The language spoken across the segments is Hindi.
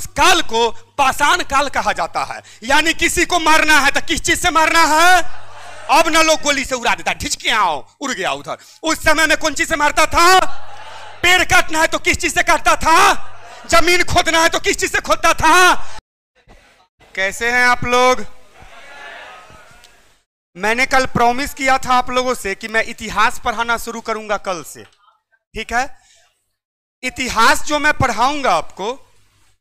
उस काल को पाषाण काल कहा जाता है यानी किसी को मारना है तो किस चीज से मारना है अब न लोग गोली से उड़ा देता ढिचके आओ उड़ गया उधर उस समय में कौन चीज से मारता था पेड़ काटना है तो किस चीज से काटता था जमीन खोदना है तो किस चीज से खोदता था कैसे हैं आप लोग मैंने कल प्रॉमिस किया था आप लोगों से कि मैं इतिहास पढ़ाना शुरू करूंगा कल से ठीक है इतिहास जो मैं पढ़ाऊंगा आपको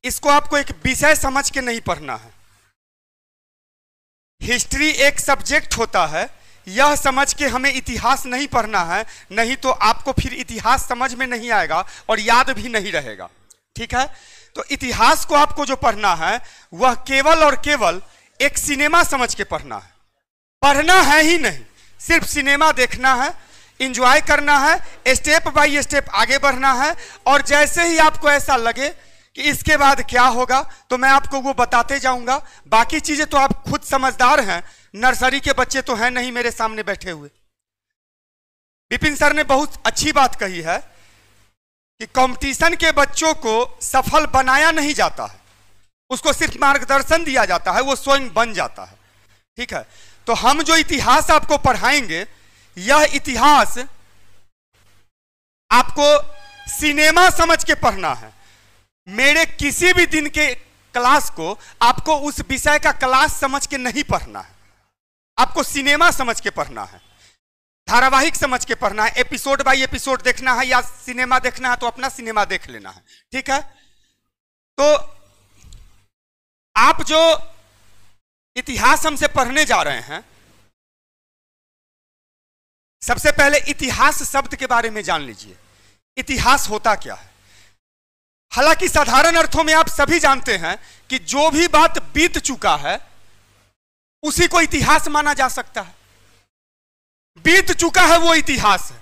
इसको आपको एक विषय समझ के नहीं पढ़ना है हिस्ट्री एक सब्जेक्ट होता है यह समझ के हमें इतिहास नहीं पढ़ना है नहीं तो आपको फिर इतिहास समझ में नहीं आएगा और याद भी नहीं रहेगा ठीक है तो इतिहास को आपको जो पढ़ना है वह केवल और केवल एक सिनेमा समझ के पढ़ना है पढ़ना है ही नहीं सिर्फ सिनेमा देखना है इंजॉय करना है स्टेप बाय स्टेप आगे बढ़ना है और जैसे ही आपको ऐसा लगे कि इसके बाद क्या होगा तो मैं आपको वो बताते जाऊंगा बाकी चीजें तो आप खुद समझदार हैं नर्सरी के बच्चे तो हैं नहीं मेरे सामने बैठे हुए विपिन सर ने बहुत अच्छी बात कही है कि कंपटीशन के बच्चों को सफल बनाया नहीं जाता है उसको सिर्फ मार्गदर्शन दिया जाता है वो स्वयं बन जाता है ठीक है तो हम जो इतिहास आपको पढ़ाएंगे यह इतिहास आपको सिनेमा समझ के पढ़ना है मेरे किसी भी दिन के क्लास को आपको उस विषय का क्लास समझ के नहीं पढ़ना है आपको सिनेमा समझ के पढ़ना है धारावाहिक समझ के पढ़ना है एपिसोड बाय एपिसोड देखना है या सिनेमा देखना है तो अपना सिनेमा देख लेना है ठीक है तो आप जो इतिहास हमसे पढ़ने जा रहे हैं सबसे पहले इतिहास शब्द के बारे में जान लीजिए इतिहास होता क्या है हालांकि साधारण अर्थों में आप सभी जानते हैं कि जो भी बात बीत चुका है उसी को इतिहास माना जा सकता है बीत चुका है वो इतिहास है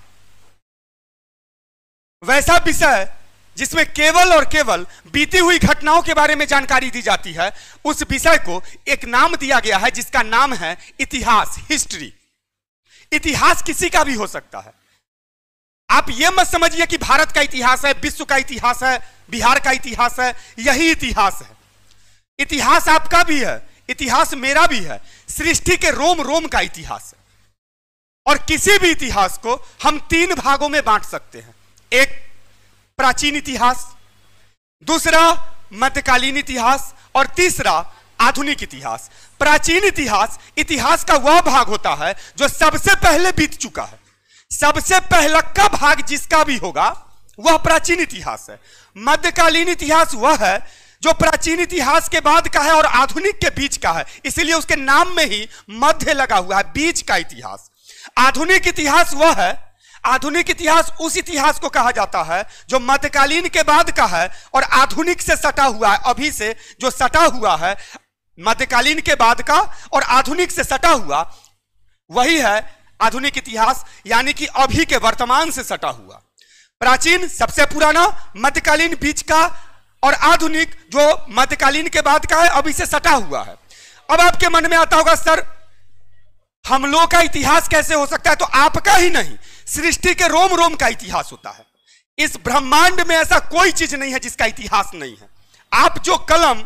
वैसा विषय जिसमें केवल और केवल बीती हुई घटनाओं के बारे में जानकारी दी जाती है उस विषय को एक नाम दिया गया है जिसका नाम है इतिहास हिस्ट्री इतिहास किसी का भी हो सकता है आप यह मत समझिए कि भारत का इतिहास है विश्व का इतिहास है बिहार का इतिहास है यही इतिहास है इतिहास आपका भी है इतिहास मेरा भी है सृष्टि के रोम रोम का इतिहास है और किसी भी इतिहास को हम तीन भागों में बांट सकते हैं एक प्राचीन इतिहास दूसरा मध्यकालीन इतिहास और तीसरा आधुनिक इतिहास प्राचीन इतिहास इतिहास का वह भाग होता है जो सबसे पहले बीत चुका है सबसे पहला का भाग जिसका भी होगा वह प्राचीन इतिहास है मध्यकालीन इतिहास वह है जो प्राचीन इतिहास के बाद का है और आधुनिक के बीच का है इसीलिए उसके नाम में ही मध्य लगा हुआ है बीच का इतिहास आधुनिक इतिहास वह है आधुनिक इतिहास उस इतिहास को कहा जाता है जो मध्यकालीन के बाद का है और आधुनिक से सटा हुआ है अभी से जो सटा हुआ है मध्यकालीन के बाद का और आधुनिक से सटा हुआ वही है आधुनिक इतिहास यानी कि अभी के वर्तमान से सटा हुआ प्राचीन सबसे पुराना मध्यकालीन बीच का और आधुनिक जो मध्यकालीन के बाद का है अभी से सटा हुआ है अब आपके मन में आता होगा सर हम लोग का इतिहास कैसे हो सकता है तो आपका ही नहीं सृष्टि के रोम रोम का इतिहास होता है इस ब्रह्मांड में ऐसा कोई चीज नहीं है जिसका इतिहास नहीं है आप जो कलम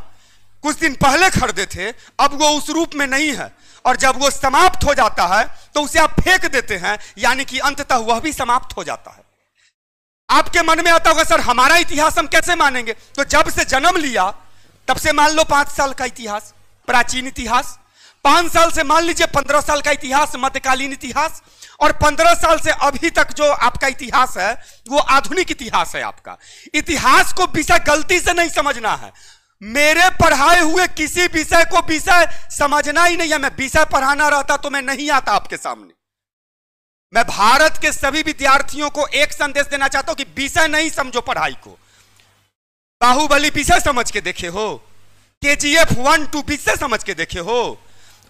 कुछ दिन पहले खरीदे थे अब वो उस रूप में नहीं है और जब वो समाप्त हो जाता है तो उसे आप फेंक देते हैं यानी कि अंततः वह भी समाप्त हो जाता है आपके मन में आता होगा सर हमारा इतिहास हम कैसे मानेंगे तो जब से जन्म लिया तब से मान लो पांच साल का इतिहास प्राचीन इतिहास पांच साल से मान लीजिए पंद्रह साल का इतिहास मध्यकालीन इतिहास और पंद्रह साल से अभी तक जो आपका इतिहास है वो आधुनिक इतिहास है आपका इतिहास को विषय गलती से नहीं समझना है मेरे पढ़ाए हुए किसी विषय को विषय समझना ही नहीं है मैं विषय पढ़ाना रहता तो मैं नहीं आता आपके सामने मैं भारत के सभी विद्यार्थियों को एक संदेश देना चाहता हूं कि विषय नहीं समझो पढ़ाई को बाहुबली विषय समझ के देखे हो के जी एफ वन टू विषय समझ के देखे हो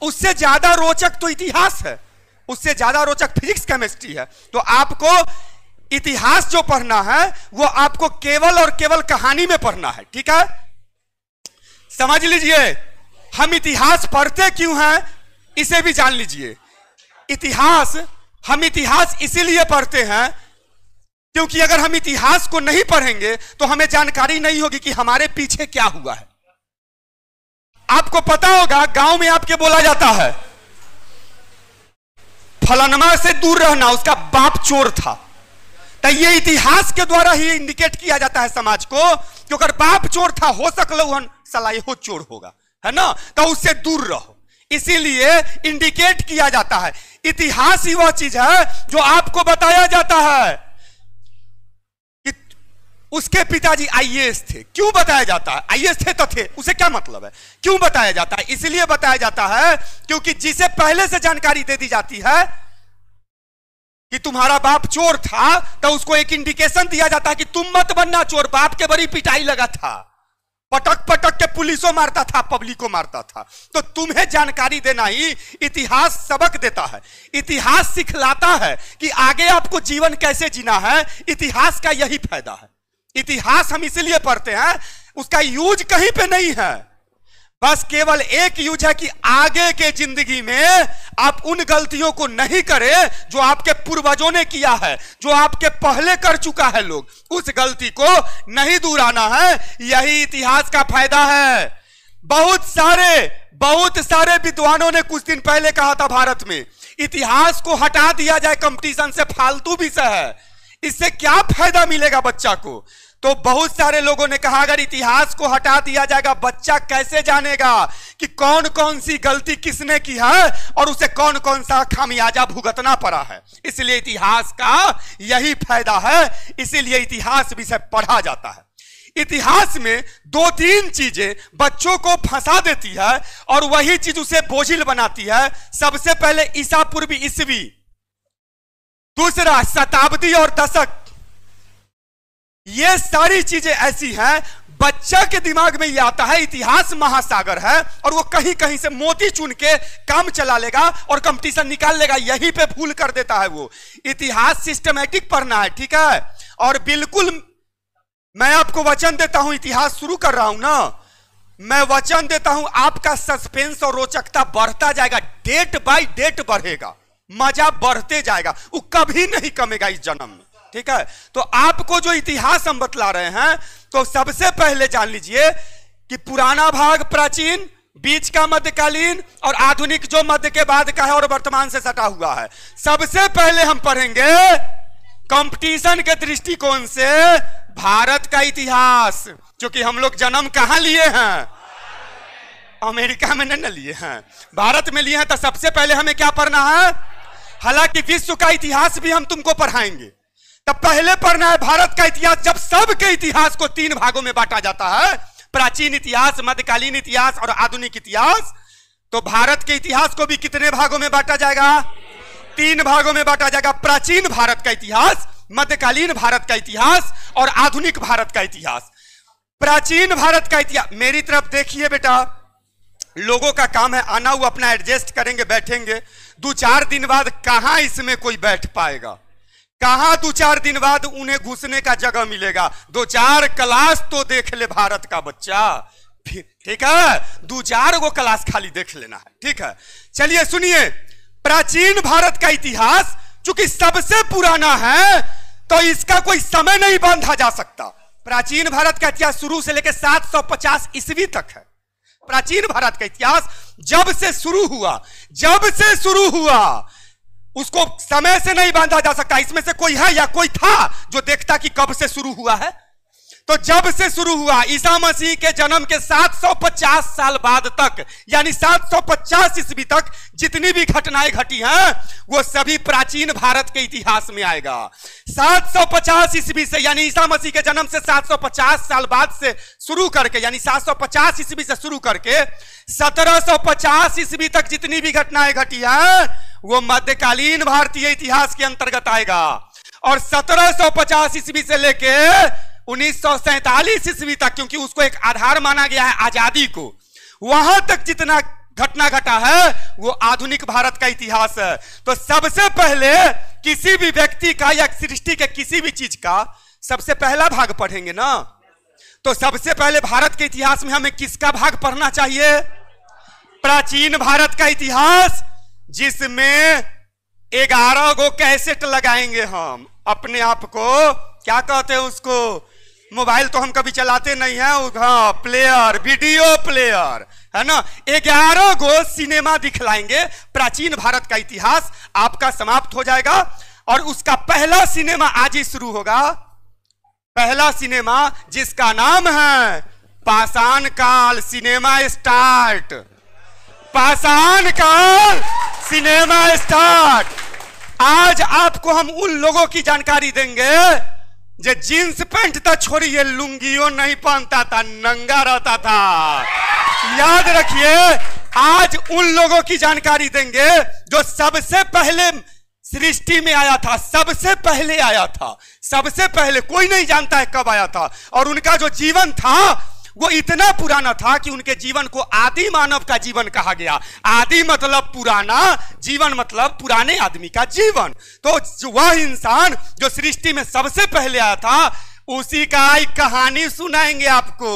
उससे ज्यादा रोचक तो इतिहास है उससे ज्यादा रोचक फिजिक्स केमिस्ट्री है तो आपको इतिहास जो पढ़ना है वो आपको केवल और केवल कहानी में पढ़ना है ठीक है समझ लीजिए हम इतिहास पढ़ते क्यों हैं इसे भी जान लीजिए इतिहास हम इतिहास इसीलिए पढ़ते हैं क्योंकि अगर हम इतिहास को नहीं पढ़ेंगे तो हमें जानकारी नहीं होगी कि हमारे पीछे क्या हुआ है आपको पता होगा गांव में आपके बोला जाता है फलनमा से दूर रहना उसका बाप चोर था तो ये इतिहास के द्वारा ही इंडिकेट किया जाता है समाज को कि अगर बाप चोर था हो सकल हो चोर होगा है ना तो उससे दूर रहो इसीलिए इंडिकेट किया जाता है इतिहास ही वह चीज है जो आपको बताया जाता है उसके पिताजी आईएएस थे क्यों बताया जाता है आईएएस थे तो थे उसे क्या मतलब है क्यों बताया जाता है इसलिए बताया जाता है क्योंकि जिसे पहले से जानकारी दे दी जाती है कि तुम्हारा बाप चोर था तो उसको एक इंडिकेशन दिया जाता है कि तुम मत बनना चोर बाप के बड़ी पिटाई लगा था पटक पटक के पुलिसों मारता था पब्लिक को मारता था तो तुम्हें जानकारी देना ही इतिहास सबक देता है इतिहास सिखलाता है कि आगे आपको जीवन कैसे जीना है इतिहास का यही फायदा है इतिहास हम इसीलिए पढ़ते हैं उसका यूज कहीं पे नहीं है बस केवल एक यूज है कि आगे के जिंदगी में आप उन गलतियों को नहीं करें जो आपके पूर्वजों ने किया है जो आपके पहले कर चुका है लोग उस गलती को नहीं दूर आना है यही इतिहास का फायदा है बहुत सारे बहुत सारे विद्वानों ने कुछ दिन पहले कहा था भारत में इतिहास को हटा दिया जाए कंपटीशन से फालतू विषय है इससे क्या फायदा मिलेगा बच्चा को तो बहुत सारे लोगों ने कहा अगर इतिहास को हटा दिया जाएगा बच्चा कैसे जानेगा कि कौन कौन सी गलती किसने की है और उसे कौन कौन सा खामियाजा भुगतना पड़ा है इसलिए इतिहास का यही फायदा है इसीलिए इतिहास विषय पढ़ा जाता है इतिहास में दो तीन चीजें बच्चों को फंसा देती है और वही चीज उसे बोझिल बनाती है सबसे पहले ईसा पूर्वी ईस्वी दूसरा शताब्दी और दशक ये सारी चीजें ऐसी हैं बच्चा के दिमाग में ये आता है इतिहास महासागर है और वो कहीं कहीं से मोती चुन के काम चला लेगा और कंपटीशन निकाल लेगा यहीं पे भूल कर देता है वो इतिहास सिस्टमेटिक पढ़ना है ठीक है और बिल्कुल मैं आपको वचन देता हूं इतिहास शुरू कर रहा हूं ना मैं वचन देता हूं आपका सस्पेंस और रोचकता बढ़ता जाएगा डेट बाई डेट बढ़ेगा मजा बढ़ते जाएगा वो कभी नहीं कमेगा इस जन्म में ठीक है तो आपको जो इतिहास हम बतला रहे हैं तो सबसे पहले जान लीजिए कि पुराना भाग प्राचीन बीच का मध्यकालीन और आधुनिक जो मध्य के बाद का है और वर्तमान से सटा हुआ है सबसे पहले हम पढ़ेंगे कंपटीशन के दृष्टिकोण से भारत का इतिहास क्योंकि हम लोग जन्म कहां लिए हैं अमेरिका में न लिए हैं भारत में लिए हैं तो सबसे पहले हमें क्या पढ़ना है हालांकि विश्व का इतिहास भी हम तुमको पढ़ाएंगे तब पहले पढ़ना है भारत का इतिहास जब सबके इतिहास को तीन भागों में बांटा जाता है प्राचीन इतिहास मध्यकालीन इतिहास और आधुनिक इतिहास तो भारत के इतिहास को भी कितने भागों में बांटा जाएगा तीन भागों में बांटा जाएगा प्राचीन भारत का इतिहास मध्यकालीन भारत का इतिहास और आधुनिक भारत का इतिहास प्राचीन भारत का इतिहास मेरी तरफ देखिए बेटा लोगों का काम है आना वो अपना एडजस्ट करेंगे बैठेंगे दो चार दिन बाद कहां इसमें कोई बैठ पाएगा कहा दो चार दिन बाद उन्हें घुसने का जगह मिलेगा दो चार क्लास तो देख ले भारत का बच्चा ठीक है दो चार गो क्लास खाली देख लेना है ठीक है चलिए सुनिए प्राचीन भारत का इतिहास चूंकि सबसे पुराना है तो इसका कोई समय नहीं बांधा जा सकता प्राचीन भारत का इतिहास शुरू से लेकर 750 ईस्वी तक है प्राचीन भारत का इतिहास जब से शुरू हुआ जब से शुरू हुआ उसको समय से नहीं बांधा जा सकता इसमें से कोई है या कोई था जो देखता कि कब से शुरू हुआ है तो जब से शुरू हुआ ईसा मसीह के जन्म के 750 साल बाद तक यानी 750 ईस्वी तक जितनी भी घटनाएं घटी हैं वो सभी प्राचीन भारत के इतिहास में आएगा 750 ईस्वी से यानी ईसा मसीह के जन्म से 750 साल बाद से शुरू करके यानी 750 ईस्वी से शुरू करके 1750 ईस्वी तक जितनी भी घटनाएं घटी है वो मध्यकालीन भारतीय इतिहास के अंतर्गत आएगा और 1750 ईस्वी से लेके उन्नीस सौ ईस्वी तक क्योंकि उसको एक आधार माना गया है आजादी को वहां तक जितना घटना घटा है वो आधुनिक भारत का इतिहास है तो सबसे पहले किसी भी व्यक्ति का या सृष्टि के किसी भी चीज का सबसे पहला भाग पढ़ेंगे ना तो सबसे पहले भारत के इतिहास में हमें किसका भाग पढ़ना चाहिए प्राचीन भारत का इतिहास जिसमें ग्यारह गो कैसेट लगाएंगे हम अपने आप को क्या कहते हैं उसको मोबाइल तो हम कभी चलाते नहीं है हाँ प्लेयर वीडियो प्लेयर है ना ग्यारह गो सिनेमा दिखलाएंगे प्राचीन भारत का इतिहास आपका समाप्त हो जाएगा और उसका पहला सिनेमा आज ही शुरू होगा पहला सिनेमा जिसका नाम है पाषाण काल सिनेमा स्टार्ट पाषाण काल सिनेमा स्टार्ट आज आपको हम उन लोगों की जानकारी देंगे जे जींस पैंट था ये लुंगियों नहीं पहनता था नंगा रहता था याद रखिए आज उन लोगों की जानकारी देंगे जो सबसे पहले सृष्टि में आया था सबसे पहले आया था सबसे पहले कोई नहीं जानता है कब आया था और उनका जो जीवन था वो इतना पुराना था कि उनके जीवन को आदि मानव का जीवन कहा गया आदि मतलब पुराना जीवन मतलब पुराने आदमी का जीवन तो वह इंसान जो सृष्टि में सबसे पहले आया था उसी का एक कहानी सुनाएंगे आपको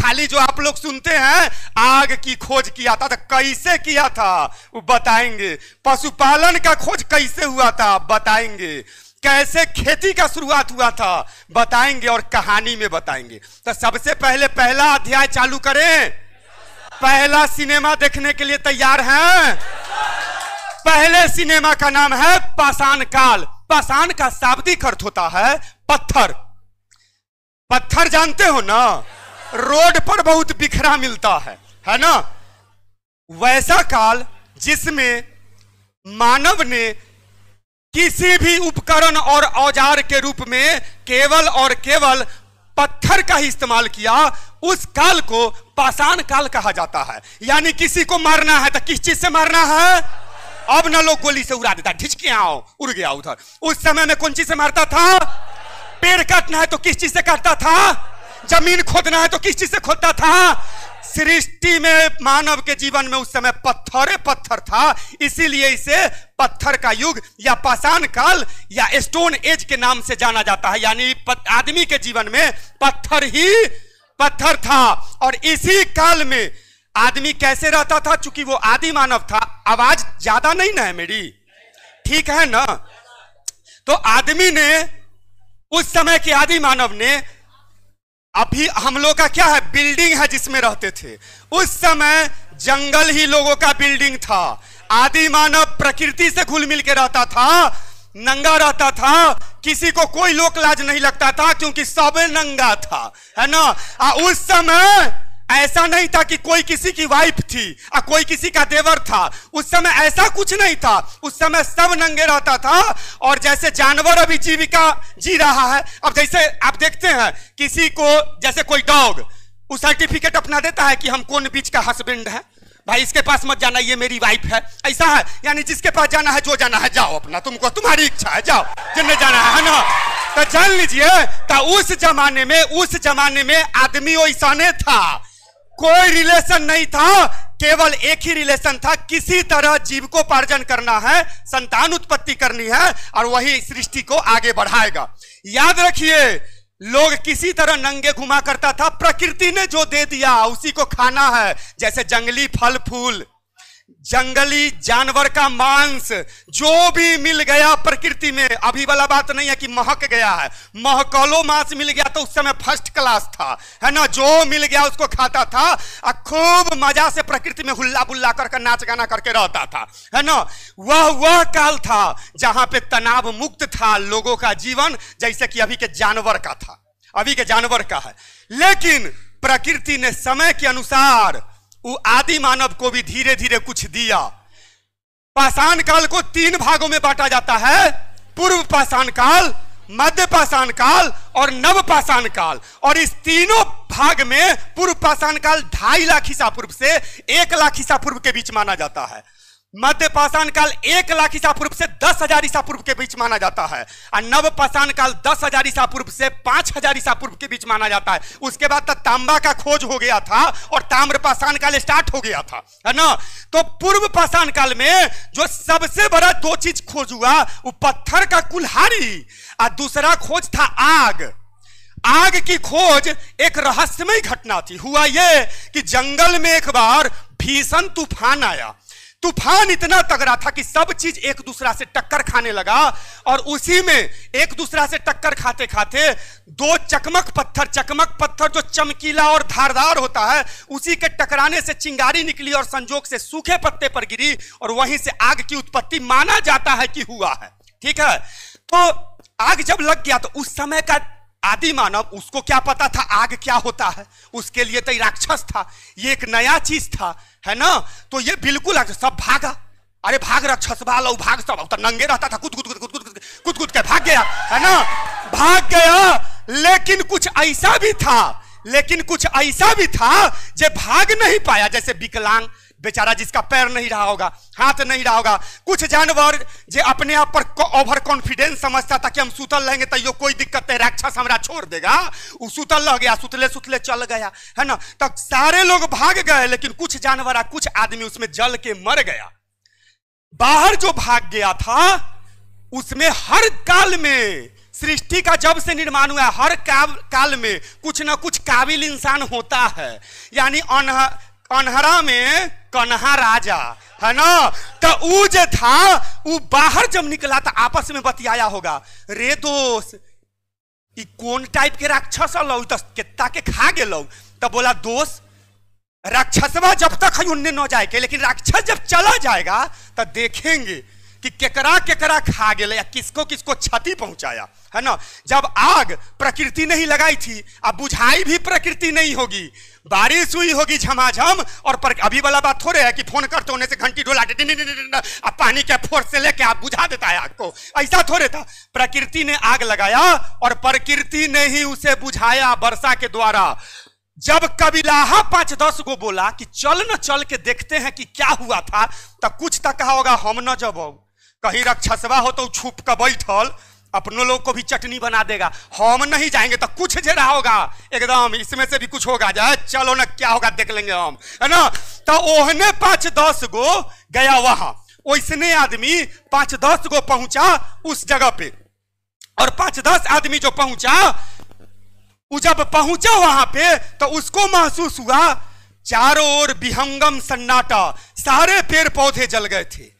खाली जो आप लोग सुनते हैं आग की खोज किया था तो कैसे किया था वो बताएंगे पशुपालन का खोज कैसे हुआ था बताएंगे कैसे खेती का शुरुआत हुआ था बताएंगे और कहानी में बताएंगे तो सबसे पहले पहला अध्याय चालू करें पहला सिनेमा देखने के लिए तैयार हैं पहले सिनेमा का नाम है पाषाण काल पाषाण का शाब्दिक अर्थ होता है पत्थर पत्थर जानते हो ना रोड पर बहुत बिखरा मिलता है है ना वैसा काल जिसमें मानव ने किसी भी उपकरण और औजार के रूप में केवल और केवल पत्थर का ही इस्तेमाल किया उस काल को पाषाण काल कहा जाता है यानी किसी को मारना है तो किस चीज से मारना है अब ना लोग गोली से उड़ा देता ढिचके आओ उड़ गया उधर उस समय में कौन चीज से मारता था पेड़ काटना है तो किस चीज से काटता था जमीन खोदना है तो किस चीज से खोदता था सृष्टि में मानव के जीवन में उस समय पत्थरे पत्थर था इसीलिए इसे पत्थर का युग या पाषाण काल या स्टोन एज के नाम से जाना जाता है यानी आदमी के जीवन में पत्थर ही पत्थर था और इसी काल में आदमी कैसे रहता था चूंकि वो आदि मानव था आवाज ज्यादा नहीं ना है मेरी ठीक है ना तो आदमी ने उस समय के आदि मानव ने अभी हम लोग का क्या है बिल्डिंग है जिसमें रहते थे उस समय जंगल ही लोगों का बिल्डिंग था आदि मानव प्रकृति से घुल मिल के रहता था नंगा रहता था किसी को कोई लोक लाज नहीं लगता था क्योंकि सब नंगा था है ना आ उस समय ऐसा नहीं था कि कोई किसी की वाइफ थी और कोई किसी का देवर था उस समय ऐसा कुछ नहीं था उस समय सब नंगे रहता था और जैसे जानवर अभी जीविका जी रहा है अब जैसे आप देखते हैं किसी को जैसे कोई डॉग वो सर्टिफिकेट अपना देता है कि हम कौन बीच का हस्बैंड है भाई इसके पास मत जाना ये मेरी वाइफ है ऐसा है यानी जिसके पास जाना है जो जाना है जाओ अपना तुमको तुम्हारी इच्छा है जाओ जिनने जाना है ना तो जान लीजिए उस जमाने में उस जमाने में आदमी वैसा था कोई रिलेशन नहीं था केवल एक ही रिलेशन था किसी तरह जीव को पार्जन करना है संतान उत्पत्ति करनी है और वही सृष्टि को आगे बढ़ाएगा याद रखिए लोग किसी तरह नंगे घुमा करता था प्रकृति ने जो दे दिया उसी को खाना है जैसे जंगली फल फूल जंगली जानवर का मांस जो भी मिल गया प्रकृति में अभी वाला बात नहीं है कि महक गया है महकौलो मांस मिल गया तो उस समय फर्स्ट क्लास था है ना जो मिल गया उसको खाता था और खूब मजा से प्रकृति में हुल्ला बुल्ला करके नाच गाना करके रहता था है ना वह वह काल था जहां पे तनाव मुक्त था लोगों का जीवन जैसे कि अभी के जानवर का था अभी के जानवर का है लेकिन प्रकृति ने समय के अनुसार वो आदि मानव को भी धीरे धीरे कुछ दिया पाषाण काल को तीन भागों में बांटा जाता है पूर्व पाषाण काल मध्य पाषाण काल और नव पाषाण काल और इस तीनों भाग में पूर्व पाषाण काल ढाई लाख ईसा पूर्व से एक लाख ईसा पूर्व के बीच माना जाता है मध्य पाषाण काल एक लाख ईसा पूर्व से दस हजार ईसा पूर्व के बीच माना जाता है और नव पाषाण काल दस हजार ईसा पूर्व से पांच हजार ईसा पूर्व के बीच माना जाता है उसके बाद तो तांबा का खोज हो गया था और ताम्र पाषाण काल स्टार्ट हो गया था है ना तो पूर्व पाषाण काल में जो सबसे बड़ा दो चीज खोज हुआ वो पत्थर का कुल्हारी और दूसरा खोज था आग आग की खोज एक रहस्यमय घटना थी हुआ यह कि जंगल में एक बार भीषण तूफान आया तूफान इतना तगड़ा था कि सब चीज एक दूसरा से टक्कर खाने लगा और उसी में एक दूसरा से टक्कर खाते खाते दो चकमक पत्थर चकमक पत्थर जो चमकीला और धारदार होता है उसी के टकराने से चिंगारी निकली और संजोग से सूखे पत्ते पर गिरी और वहीं से आग की उत्पत्ति माना जाता है कि हुआ है ठीक है तो आग जब लग गया तो उस समय का आदि मानव उसको क्या पता था आग क्या होता है उसके लिए तो राक्षस था ये एक नया चीज था है ना तो ये बिल्कुल सब भागा अरे भाग रक्षस वाल भाग सब तो नंगे रहता था कुद कुद कुद कुद कुद कुद कुद के भाग गया है ना भाग गया लेकिन कुछ ऐसा भी था लेकिन कुछ ऐसा भी था जो भाग नहीं पाया जैसे विकलांग बेचारा जिसका पैर नहीं रहा होगा हाथ नहीं रहा होगा कुछ जानवर जो अपने आप पर ओवर कॉन्फिडेंस समझता था कि हम सुतल रहेंगे तैयो कोई दिक्कत नहीं राक्षस हमारा छोड़ देगा वो सुतल रह गया सुतले सुतले चल गया है ना तब सारे लोग भाग गए लेकिन कुछ जानवर आ कुछ आदमी उसमें जल के मर गया बाहर जो भाग गया था उसमें हर काल में सृष्टि का जब से निर्माण हुआ हर काल में कुछ ना कुछ काबिल इंसान होता है यानी अनह कन्हरा में कन्हा राजा है ना तो जो था वो बाहर जब निकला तो आपस में बतियाया होगा रे दोस ई कौन टाइप के राक्षस लौ तो कितना के खा गलो तो बोला दोस्त राक्षसवा जब तक है उन्ने न जाए के लेकिन राक्षस जब चला जाएगा तो देखेंगे कि केकरा केकरा खा गए या किसको किसको क्षति पहुंचाया है ना जब आग प्रकृति नहीं लगाई थी अब बुझाई भी प्रकृति नहीं होगी बारिश हुई होगी झमाझम और पर अभी वाला बात थोड़े है कि फोन करते होने से घंटी डोला पानी के फोर्स से लेके आप बुझा देता है आग को ऐसा थोड़े था प्रकृति ने आग लगाया और प्रकृति ने ही उसे बुझाया वर्षा के द्वारा जब कबीलाहा पांच दस को बोला कि चल न चल के देखते हैं कि क्या हुआ था तब कुछ तक कहा होगा हम न जब कहीं रक्षसवा हो तो छुप का बैठल अपनों लोग को भी चटनी बना देगा हम नहीं जाएंगे तो कुछ जरा होगा एकदम इसमें से भी कुछ होगा जाए चलो ना क्या होगा देख लेंगे हम है ना तो ओहने पांच दस गो गया वहां वैसने आदमी पांच दस गो पहुंचा उस जगह पे और पांच दस आदमी जो पहुंचा वो जब पहुंचा वहां पे तो उसको महसूस हुआ चारों ओर विहंगम सन्नाटा सारे पेड़ पौधे जल गए थे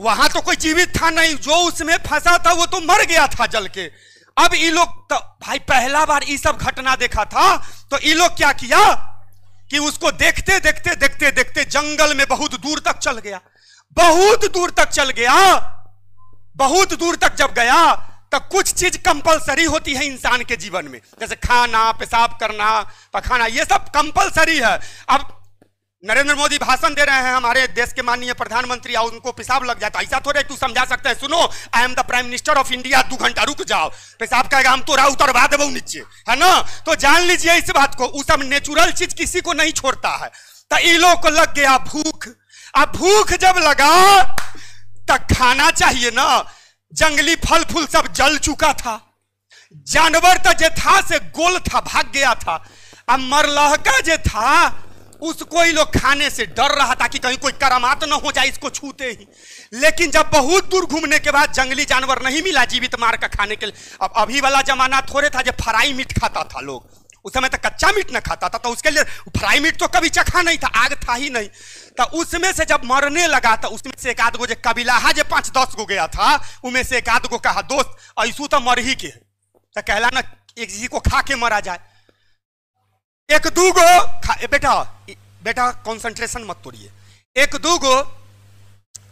वहां तो कोई जीवित था नहीं जो उसमें फंसा था वो तो मर गया था जल के अब ये लोग तो भाई पहला बार ये सब घटना देखा था तो ये लोग क्या किया कि उसको देखते देखते देखते देखते जंगल में बहुत दूर तक चल गया बहुत दूर तक चल गया बहुत दूर तक जब गया तब तो कुछ चीज कंपलसरी होती है इंसान के जीवन में जैसे खाना पेशाब करना पखाना ये सब कंपलसरी है अब नरेंद्र मोदी भाषण दे रहे हैं हमारे देश के माननीय प्रधानमंत्री और उनको पेशाब लग जाता तो है ऐसा थोड़े तू समझा सकते हैं सुनो I am the prime minister of India दो घंटा रुक जाओ पेशाब कहेगा हम तो राह उतरवा देव नीचे है ना तो जान लीजिए इस बात को उस नेचुरल चीज किसी को नहीं छोड़ता है तो ये लोग को लग गया भूख अब भूख जब लगा तब खाना चाहिए ना जंगली फल फूल सब जल चुका था जानवर तो जे था से गोल था भाग गया था अब मरलह का जे था उसको ही लोग खाने से डर रहा था कि कहीं कोई करामात ना हो जाए इसको छूते ही लेकिन जब बहुत दूर घूमने के बाद जंगली जानवर नहीं मिला जीवित मार का खाने के लिए अब अभी वाला जमाना थोड़े था जब फ्राई मीट खाता था लोग उस समय तो कच्चा मीट ना खाता था तो उसके लिए फ्राई मीट तो कभी चखा नहीं था आग था ही नहीं तो उसमें से जब मरने लगा तो उसमें से एक आध गो जो कबीलाहा जो पांच दस गो गया था उनमें से एक आध गो कहा दोस्त ऐसू तो मर ही के तो कहला ना एक जी को खा के मरा जाए एक दू गो बेटा बेटा कॉन्सेंट्रेशन मत तोड़िए एक दू गो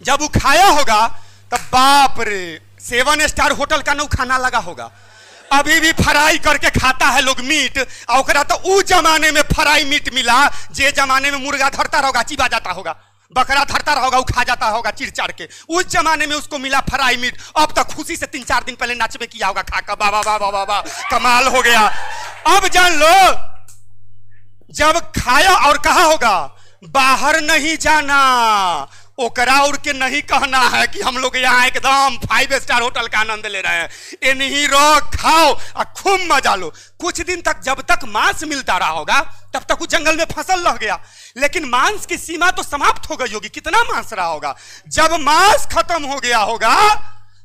जब वो खाया होगा तब बाप रे सेवन स्टार होटल का नौ खाना लगा होगा अभी भी फ्राई करके खाता है लोग मीट और तो उ जमाने में फ्राई मीट मिला जे जमाने में मुर्गा धरता रहोगा चिबा जाता होगा बकरा धरता रहोगा वो खा जाता होगा चिड़चाड़ के उस जमाने में उसको मिला फ्राई मीट अब तक तो खुशी से तीन चार दिन पहले नाचबे किया होगा खाकर बाबा बाबा बाबा कमाल हो गया अब जान लो जब खाया और कहा होगा बाहर नहीं जाना ओकरा उड़ के नहीं कहना है कि हम लोग यहाँ एकदम फाइव स्टार होटल का आनंद ले रहे हैं इन्हीं रो खाओ और खूब मजा लो कुछ दिन तक जब तक मांस मिलता रहा होगा तब तक वो जंगल में फसल रह गया लेकिन मांस की सीमा तो समाप्त हो गई होगी कितना मांस रहा होगा जब मांस खत्म हो गया होगा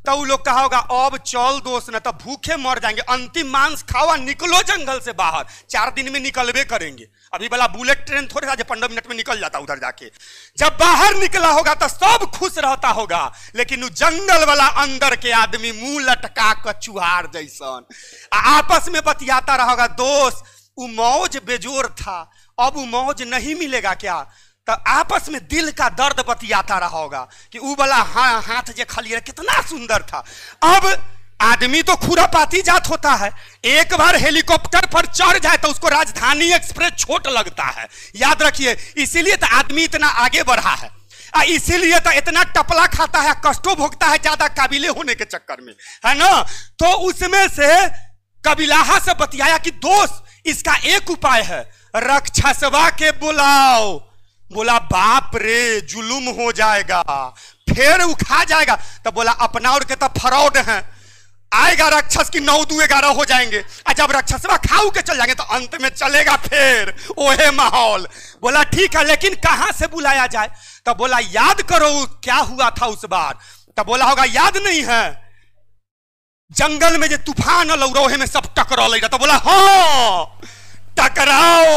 तो वो लोग कहा होगा अब चल दोस्त न तो भूखे मर जाएंगे अंतिम मांस खाओ निकलो जंगल से बाहर चार दिन में निकलवे करेंगे अभी वाला बुलेट ट्रेन थोड़े सा पंद्रह मिनट में निकल जाता उधर जाके जब बाहर निकला होगा तो सब खुश रहता होगा लेकिन वो जंगल वाला अंदर के आदमी मुंह लटका कचुहार जैसन आपस में बतियाता रहेगा दोस्त वो मौज बेजोर था अब वो मौज नहीं मिलेगा क्या तो आपस में दिल का दर्द बतियाता रहा होगा कि वो वाला हाथ जो खाली रहा कितना सुंदर था अब आदमी तो खुरापाती जात होता है एक बार हेलीकॉप्टर पर चढ़ जाए तो उसको राजधानी एक्सप्रेस छोट लगता है याद रखिए इसीलिए तो आदमी इतना आगे बढ़ा है इसीलिए तो इतना टपला खाता है कष्टो भोगता है ज्यादा काबिले होने के चक्कर में है ना तो उसमें से कबिलाहा से बतियाया कि दोस्त इसका एक उपाय है रक्षसवा के बुलाओ बोला बाप रे जुलुम हो जाएगा फिर उखा जाएगा तो बोला अपना और के तो फ्रॉड है आएगा राक्षस की नौ दू ग्यारह हो जाएंगे और जब राक्षस खाऊ के चल जाएंगे तो अंत में चलेगा फिर ओहे माहौल बोला ठीक है लेकिन कहां से बुलाया जाए तो बोला याद करो क्या हुआ था उस बार तो बोला होगा याद नहीं है जंगल में जो तूफान लौरोहे में सब टकरा ले तो बोला हो हाँ, टकराओ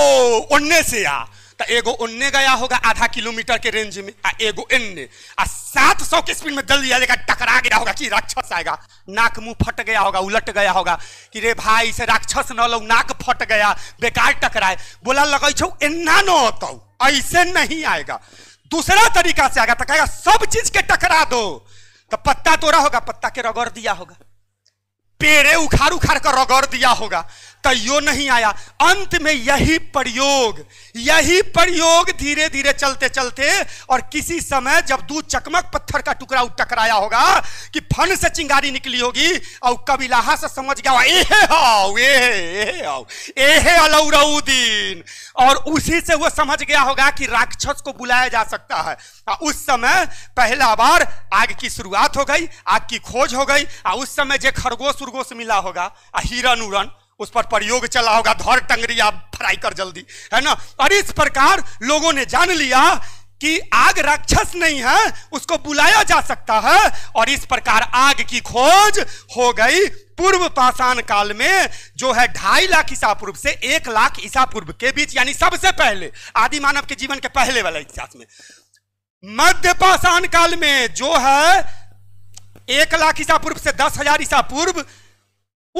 उन्ने से आ तो एगो उन्ने गया होगा आधा किलोमीटर के रेंज में आ एगो इन्ने आ सात सौ की स्पीड में दल दिया जाएगा टकरा गया होगा कि राक्षस आएगा नाक मुंह फट गया होगा उलट गया होगा कि रे भाई से राक्षस न लो नाक फट गया बेकार टकराए बोला लगे छो इन्ना न होता ऐसे नहीं आएगा दूसरा तरीका से आएगा तो कहेगा सब चीज के टकरा दो तो पत्ता तोड़ा होगा पत्ता के रगड़ दिया होगा पेड़े उखाड़ उखाड़ कर रगड़ दिया होगा तयो नहीं आया अंत में यही प्रयोग यही प्रयोग धीरे धीरे चलते चलते और किसी समय जब दू चकमक पत्थर का टुकड़ा टकराया होगा कि फन से चिंगारी निकली होगी और कबीलाहा से समझ गया एहे आओ एहे आओ एहे अलौरउद्दीन और उसी से वो समझ गया होगा कि राक्षस को बुलाया जा सकता है उस समय पहला बार आग की शुरुआत हो गई आग की खोज हो गई और उस समय जे खरगोश उर्गोश मिला होगा हिरन उरन उस पर प्रयोग चला होगा धौर टंगरिया फ्राई कर जल्दी है ना और इस प्रकार लोगों ने जान लिया कि आग राक्षस नहीं है उसको बुलाया जा सकता है और इस प्रकार आग की खोज हो गई पूर्व पाषाण काल में जो है ढाई लाख ईसा पूर्व से एक लाख ईसा पूर्व के बीच यानी सबसे पहले आदि मानव के जीवन के पहले वाला इतिहास में मध्य पाषाण काल में जो है एक लाख ईसा पूर्व से दस हजार ईसा पूर्व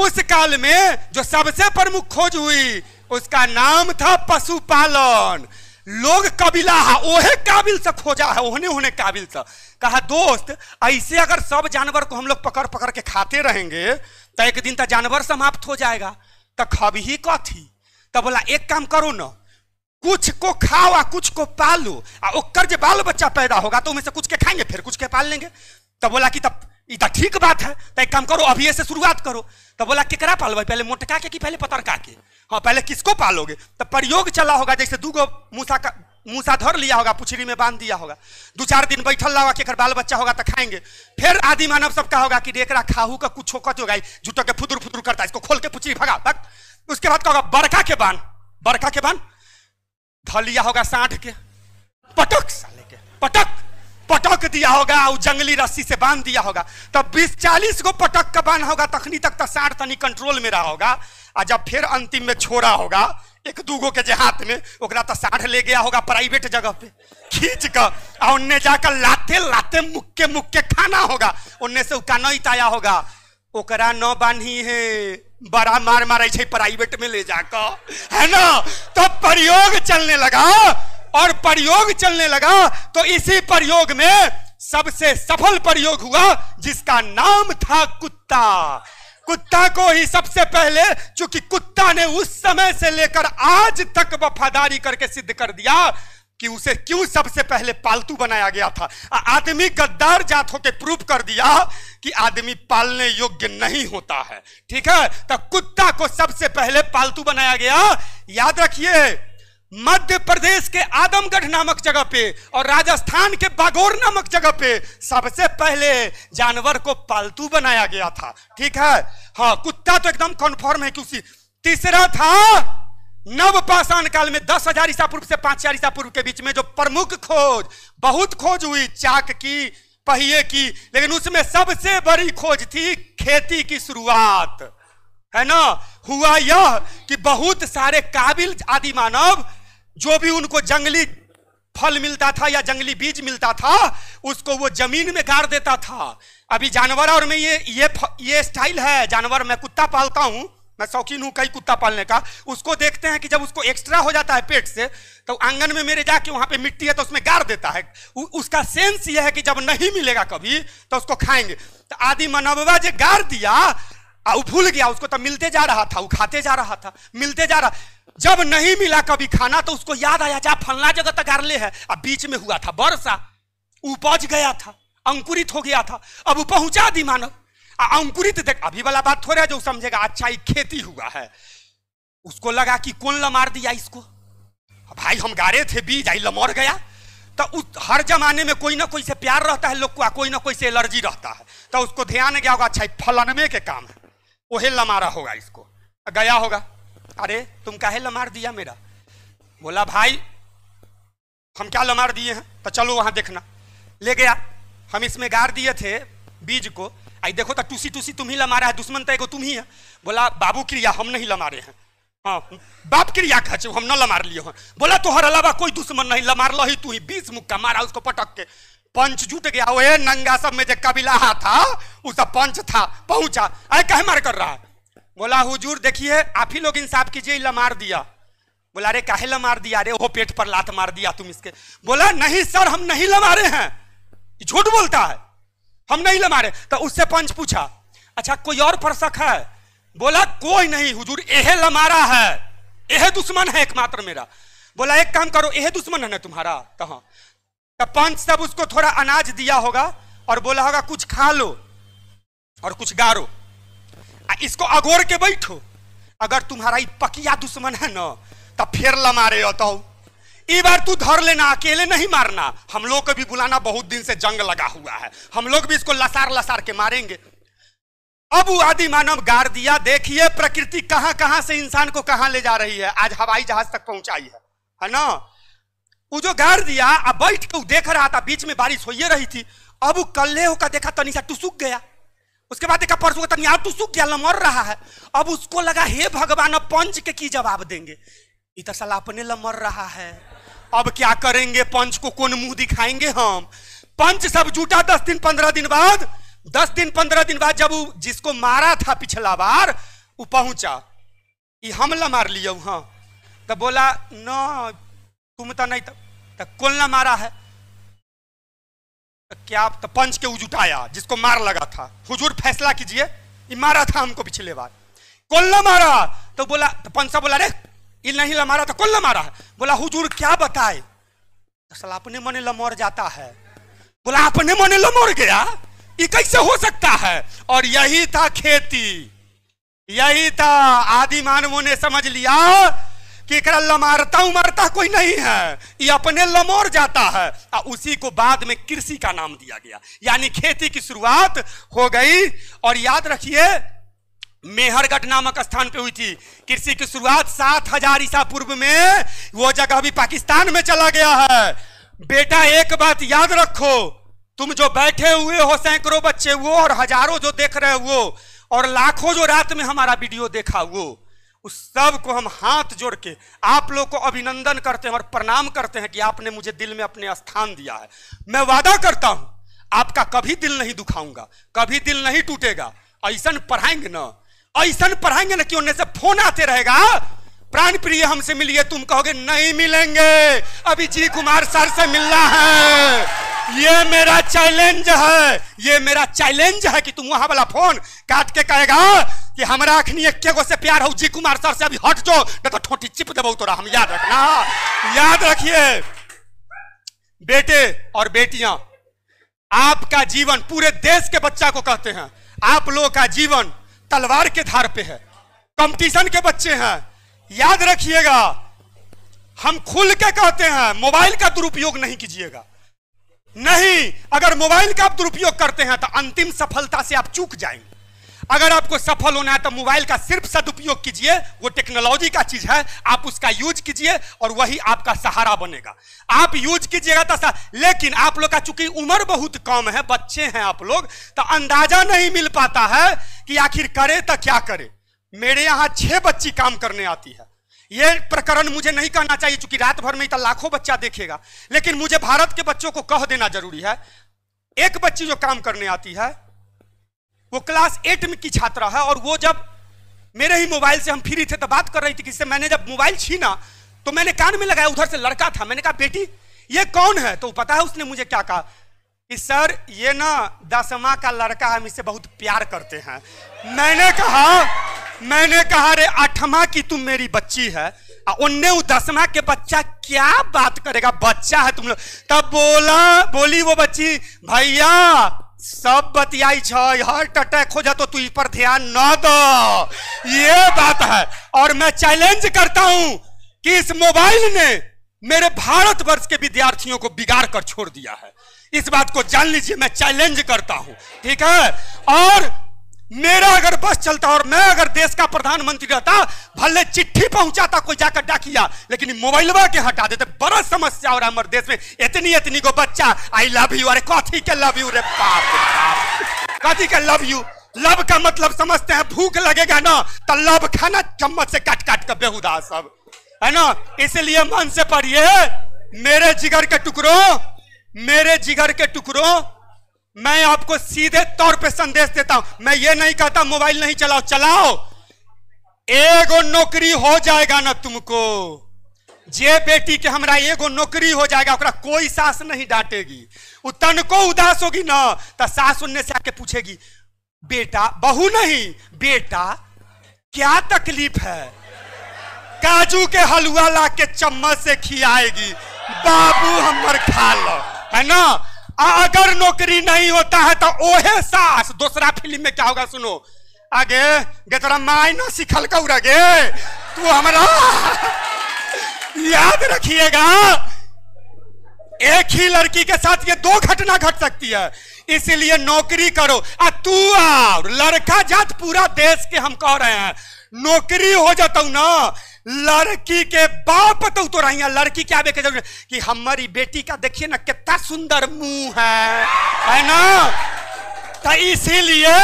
उस काल में जो सबसे प्रमुख खोज हुई उसका नाम था पशुपालन लोग कबीला है ओहे काबिल से खोजा है ओहने होने काबिल से कहा दोस्त ऐसे अगर सब जानवर को हम लोग पकड़ पकड़ के खाते रहेंगे तो एक दिन तो जानवर समाप्त हो जाएगा तो खब ही कथी तो बोला एक काम करो ना कुछ को खाओ आ कुछ को पालो आ ओकर जो बाल बच्चा पैदा होगा तो उनमें से कुछ के खाएंगे फिर कुछ के पाल लेंगे तो बोला कि तब तो ठीक बात है तो एक काम करो अभी से शुरुआत करो तो बोला केकरा पालबे पहले मोटका के कि पहले पतरका के हाँ पहले किसको पालोगे तो प्रयोग चला होगा जैसे दू गो मूसा का मूसा धर लिया होगा पुछरी में बांध दिया होगा दो चार दिन बैठल रहा होगा बाल बच्चा होगा तो खाएंगे फिर आदि मानव सब कहा होगा कि एक खाहू का कुछ होकत होगा जुटो के फुदुर फुदुर करता है इसको खोल के पुछरी भगा तक उसके बाद कहोगा बड़का के बान बड़का के बान धर लिया होगा साठ के पटक साले के पटक पटक दिया होगा और जंगली रस्सी से बांध दिया होगा तब बीस चालीस को पटक का बांध होगा तखनी तक तो साठ तनी कंट्रोल में रहा होगा आ जब फिर अंतिम में छोड़ा होगा एक दूगो के जे हाथ में ओकरा तो साढ़ ले गया होगा प्राइवेट जगह पे खींच कर और उन्ने जाकर लाते लाते मुक्के मुक्के खाना होगा उन्ने से उका नहीं ताया होगा ओकरा न बांधी है बड़ा मार मारे प्राइवेट में ले जाकर है ना तो प्रयोग चलने लगा और प्रयोग चलने लगा तो इसी प्रयोग में सबसे सफल प्रयोग हुआ जिसका नाम था कुत्ता कुत्ता को ही सबसे पहले चूंकि कुत्ता ने उस समय से लेकर आज तक वफादारी करके सिद्ध कर दिया कि उसे क्यों सबसे पहले पालतू बनाया गया था आदमी गद्दार जात होकर प्रूफ कर दिया कि आदमी पालने योग्य नहीं होता है ठीक है तो कुत्ता को सबसे पहले पालतू बनाया गया याद रखिए मध्य प्रदेश के आदमगढ़ नामक जगह पे और राजस्थान के बागोर नामक जगह पे सबसे पहले जानवर को पालतू बनाया गया था ठीक है हाँ कुत्ता तो एकदम कन्फर्म है क्योंकि तीसरा था नव पाषाण काल में दस हजार ईसा पूर्व से पांच हजार ईसा पूर्व के बीच में जो प्रमुख खोज बहुत खोज हुई चाक की पहिए की लेकिन उसमें सबसे बड़ी खोज थी खेती की शुरुआत है ना हुआ यह कि बहुत सारे काबिल आदि मानव जो भी उनको जंगली फल मिलता था या जंगली बीज मिलता था उसको वो जमीन में गाड़ देता था अभी जानवर और में ये ये ये स्टाइल है जानवर मैं कुत्ता पालता हूँ मैं शौकीन हूँ कई कुत्ता पालने का उसको देखते हैं कि जब उसको एक्स्ट्रा हो जाता है पेट से तो आंगन में मेरे जाके वहाँ पे मिट्टी है तो उसमें गाड़ देता है उ, उसका सेंस यह है कि जब नहीं मिलेगा कभी तो उसको खाएंगे तो आदि मनोबा जो गाड़ दिया और भूल गया उसको तो मिलते जा रहा था वो खाते जा रहा था मिलते जा रहा जब नहीं मिला कभी खाना तो उसको याद आया जा फलना जगह तक ले है अब बीच में हुआ था बरसा उपज गया था अंकुरित हो गया था अब पहुंचा दी मानव अंकुरित देख अभी वाला बात थोड़ा जो समझेगा अच्छा खेती हुआ है उसको लगा कि कौन लमार दिया इसको भाई हम गारे थे बीज आई लमौर गया तो उस हर जमाने में कोई ना कोई से प्यार रहता है लोग को कोई ना कोई से एलर्जी रहता है तो उसको ध्यान गया होगा अच्छा फलनमे के काम है वही लमारा होगा इसको गया होगा अरे तुम काहे लमार दिया मेरा बोला भाई हम क्या लमार दिए हैं तो चलो वहां देखना ले गया हम इसमें गाड़ दिए थे बीज को आई देखो तो टूसी टूसी तुम ही लमारा है दुश्मन तो तुम ही है बोला बाबू क्रिया हम नहीं लमारे हैं हाँ बाप क्रिया कह हम न लमार लिए हैं बोला तुहर तो अलावा कोई दुश्मन नहीं लमार लो ही तू ही बीस मुक्का मारा उसको पटक के पंच जुट गया वो नंगा सब में जो कबीला था उसका पंच था पहुंचा अरे कहे मार कर रहा है बोला हुजूर देखिए आप ही लोग इंसाफ कीजिए इला मार दिया बोला अरे काहे लमार दिया अरे वो पेट पर लात मार दिया तुम इसके बोला नहीं सर हम नहीं लमारे हैं झूठ बोलता है हम नहीं लमारे तो उससे पंच पूछा अच्छा कोई और फरसक है बोला कोई नहीं हुजूर यह लमारा है यह दुश्मन है एकमात्र मेरा बोला एक काम करो यह दुश्मन है ना तुम्हारा कहा तो, तो पंच सब उसको थोड़ा अनाज दिया होगा और बोला होगा कुछ खा लो और कुछ गारो इसको अगोर के बैठो अगर तुम्हारा पकिया दुश्मन है ना तो फिर ला मारे तो बार तू धर लेना अकेले नहीं मारना हम लोग को भी बुलाना बहुत दिन से जंग लगा हुआ है हम लोग भी इसको लसार लसार के मारेंगे अब आदि मानव गार दिया देखिए प्रकृति कहां कहां से इंसान को कहां ले जा रही है आज हवाई जहाज तक पहुंचाई है है ना वो जो गार दिया अब बैठ के देख रहा था बीच में बारिश हो रही थी अब कल्ले होकर देखा तनिषा टुसुक गया उसके बाद देखा परसों का तनिया तो सूख गया लमर रहा है अब उसको लगा हे भगवान अब पंच के की जवाब देंगे इधर साला अपने लमर रहा है अब क्या करेंगे पंच को कौन मुंह दिखाएंगे हम पंच सब जूटा दस दिन पंद्रह दिन बाद दस दिन पंद्रह दिन बाद जब जिसको मारा था पिछला बार वो पहुंचा ये हम हमला मार लियो हाँ तो बोला न तुम तो नहीं तो, तो कौन ला मारा है क्या आप तो पंच के उजुटाया जिसको मार लगा था हुजूर फैसला कीजिए मारा था हमको पिछले बार कोल्ला मारा तो बोला तो पंचा बोला रे ये नहीं ला मारा तो ला मारा है बोला हुजूर क्या बताए तो सला अपने मने लमोर जाता है बोला अपने मने लमोर गया ये कैसे हो सकता है और यही था खेती यही था आदि मानवों ने समझ लिया कि एक लमारता उमारता कोई नहीं है ये अपने लमोर जाता है और उसी को बाद में कृषि का नाम दिया गया यानी खेती की शुरुआत हो गई और याद रखिए मेहरगढ़ नामक स्थान पे हुई थी कृषि की शुरुआत सात हजार ईसा पूर्व में वो जगह अभी पाकिस्तान में चला गया है बेटा एक बात याद रखो तुम जो बैठे हुए हो सैकड़ों बच्चे वो और हजारों जो देख रहे हो और लाखों जो रात में हमारा वीडियो देखा वो उस सब को हम हाथ जोड़ के आप लोग को अभिनंदन करते हैं और प्रणाम करते हैं कि आपने मुझे दिल में अपने स्थान दिया है मैं वादा करता हूं आपका कभी दिल नहीं दुखाऊंगा कभी दिल नहीं टूटेगा ऐसा पढ़ाएंगे ना ऐसा पढ़ाएंगे ना कि उन्हें से फोन आते रहेगा प्राण प्रिय हमसे मिलिए तुम कहोगे नहीं मिलेंगे अभी जी कुमार सर से मिलना है ये मेरा चैलेंज है ये मेरा चैलेंज है कि तुम वहां वाला फोन काट के कहेगा कि हमारा अखनी गो से प्यार हो जी कुमार सर से अभी हट जो ना तो ठोटी चिप देव तोरा हम याद रखना याद रखिए बेटे और बेटियां आपका जीवन पूरे देश के बच्चा को कहते हैं आप लोगों का जीवन तलवार के धार पे है कंपटीशन के बच्चे हैं याद रखिएगा हम खुल के कहते हैं मोबाइल का दुरुपयोग नहीं कीजिएगा नहीं अगर मोबाइल का आप दुरुपयोग करते हैं तो अंतिम सफलता से आप चूक जाएंगे अगर आपको सफल होना है तो मोबाइल का सिर्फ सदुपयोग कीजिए वो टेक्नोलॉजी का चीज है आप उसका यूज कीजिए और वही आपका सहारा बनेगा आप यूज कीजिएगा तो लेकिन आप लोग का चूंकि उम्र बहुत कम है बच्चे हैं आप लोग तो अंदाजा नहीं मिल पाता है कि आखिर करे तो क्या करे मेरे यहाँ छह बच्ची काम करने आती है ये प्रकरण मुझे नहीं कहना चाहिए चूंकि रात भर में तो लाखों बच्चा देखेगा लेकिन मुझे भारत के बच्चों को कह देना जरूरी है एक बच्ची जो काम करने आती है वो क्लास एट में की छात्रा है और वो जब मेरे ही मोबाइल से हम फ्री थे तो बात कर रही थी किससे मैंने जब मोबाइल छीना तो मैंने कान में लगाया उधर से लड़का था मैंने कहा बेटी ये कौन है तो पता है उसने मुझे क्या कहा कि सर ये ना दसवा का लड़का हम इससे बहुत प्यार करते हैं मैंने कहा मैंने कहा रे आठवा की तुम मेरी बच्ची है उनने दसवा के बच्चा क्या बात करेगा बच्चा है तुम लोग तब बोला बोली वो बच्ची भैया सब बतियाई हार्ट हर हो जा तो तू इस पर ध्यान न दो ये बात है और मैं चैलेंज करता हूं कि इस मोबाइल ने मेरे भारतवर्ष के विद्यार्थियों को बिगाड़ कर छोड़ दिया है इस बात को जान लीजिए मैं चैलेंज करता हूं ठीक है और मेरा अगर बस चलता और मैं अगर देश का प्रधानमंत्री रहता भले चिट्ठी पहुंचाता कोई जाकर डाकिया लेकिन मोबाइलवा के हटा देते बड़ा समस्या हो रहा हमारे देश में इतनी इतनी को बच्चा आई लव यू अरे कथी के लव यू रे पाप कथी के लव यू लव का मतलब समझते हैं भूख लगेगा ना तो लव खाना चम्मच से काट काट कर बेहूदा सब है ना इसलिए मन से पढ़िए मेरे जिगर के टुकड़ों मेरे जिगर के टुकड़ों मैं आपको सीधे तौर पे संदेश देता हूं मैं ये नहीं कहता मोबाइल नहीं चलाओ चलाओ एगो नौकरी हो जाएगा ना तुमको जे बेटी के हमारा एगो नौकरी हो जाएगा कोई सास नहीं डांटेगी तनको उदास होगी ना तो सास उनने से आके पूछेगी बेटा बहु नहीं बेटा क्या तकलीफ है काजू के हलवा ला के चम्मच से खियाएगी बाबू हमर खा लो है ना अगर नौकरी नहीं होता है तो ओहे सास दूसरा फिल्म में क्या होगा सुनो आगे गे तोरा माय ना सिखल कौरा गे तू हमारा याद रखिएगा एक ही लड़की के साथ ये दो घटना घट सकती है इसीलिए नौकरी करो आ तू आ लड़का जात पूरा देश के हम कह रहे हैं नौकरी हो जाता ना लड़की के बाप तो, तो है लड़की क्या बेके जरूर कि हमारी बेटी का देखिए ना कितना सुंदर मुंह है है ना तो इसीलिए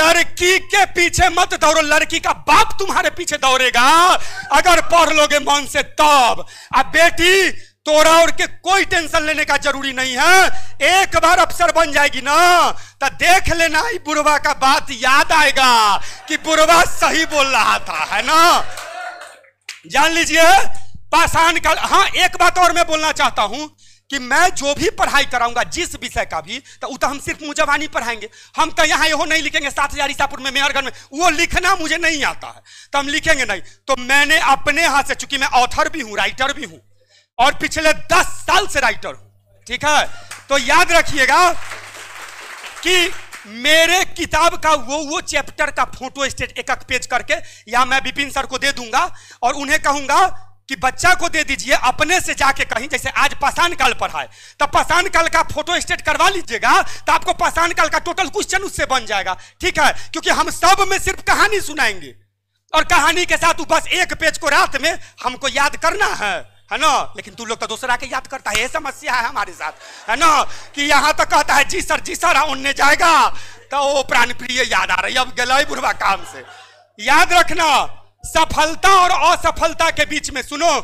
लड़की के पीछे मत दौड़ो लड़की का बाप तुम्हारे पीछे दौड़ेगा अगर पढ़ लोगे मन से तब अब बेटी तोरा और के कोई टेंशन लेने का जरूरी नहीं है एक बार अफसर बन जाएगी ना तो देख लेना बुढ़वा का बात याद आएगा कि बुढ़वा सही बोल रहा था है ना जान लीजिए पाषाण काल हाँ एक बात और मैं बोलना चाहता हूं कि मैं जो भी पढ़ाई कराऊंगा जिस विषय का भी तो तो हम सिर्फ मुजबानी पढ़ाएंगे हम तो यहाँ यो नहीं लिखेंगे सात हजार ईसापुर में मेहरगढ़ में वो लिखना मुझे नहीं आता है तो हम लिखेंगे नहीं तो मैंने अपने हाथ से चूंकि मैं ऑथर भी हूँ राइटर भी हूँ और पिछले दस साल से राइटर हूँ ठीक है तो याद रखिएगा कि मेरे किताब का वो वो चैप्टर का फोटो स्टेट एक एक पेज करके या मैं विपिन सर को दे दूंगा और उन्हें कहूंगा कि बच्चा को दे दीजिए अपने से जाके कहीं जैसे आज पसान काल पढ़ाए तो पसान काल का फोटो स्टेट करवा लीजिएगा तो आपको पसान काल का टोटल क्वेश्चन उससे बन जाएगा ठीक है क्योंकि हम सब में सिर्फ कहानी सुनाएंगे और कहानी के साथ बस एक पेज को रात में हमको याद करना है है ना लेकिन तू लोग तो दूसरा के याद करता है ये समस्या है हमारे साथ है ना कि यहाँ तक कहता है जी सर जी सर हाँ, उनने जाएगा तो वो प्राण प्रिय याद आ रही अब गलाई बुढ़वा काम से याद रखना सफलता और असफलता के बीच में सुनो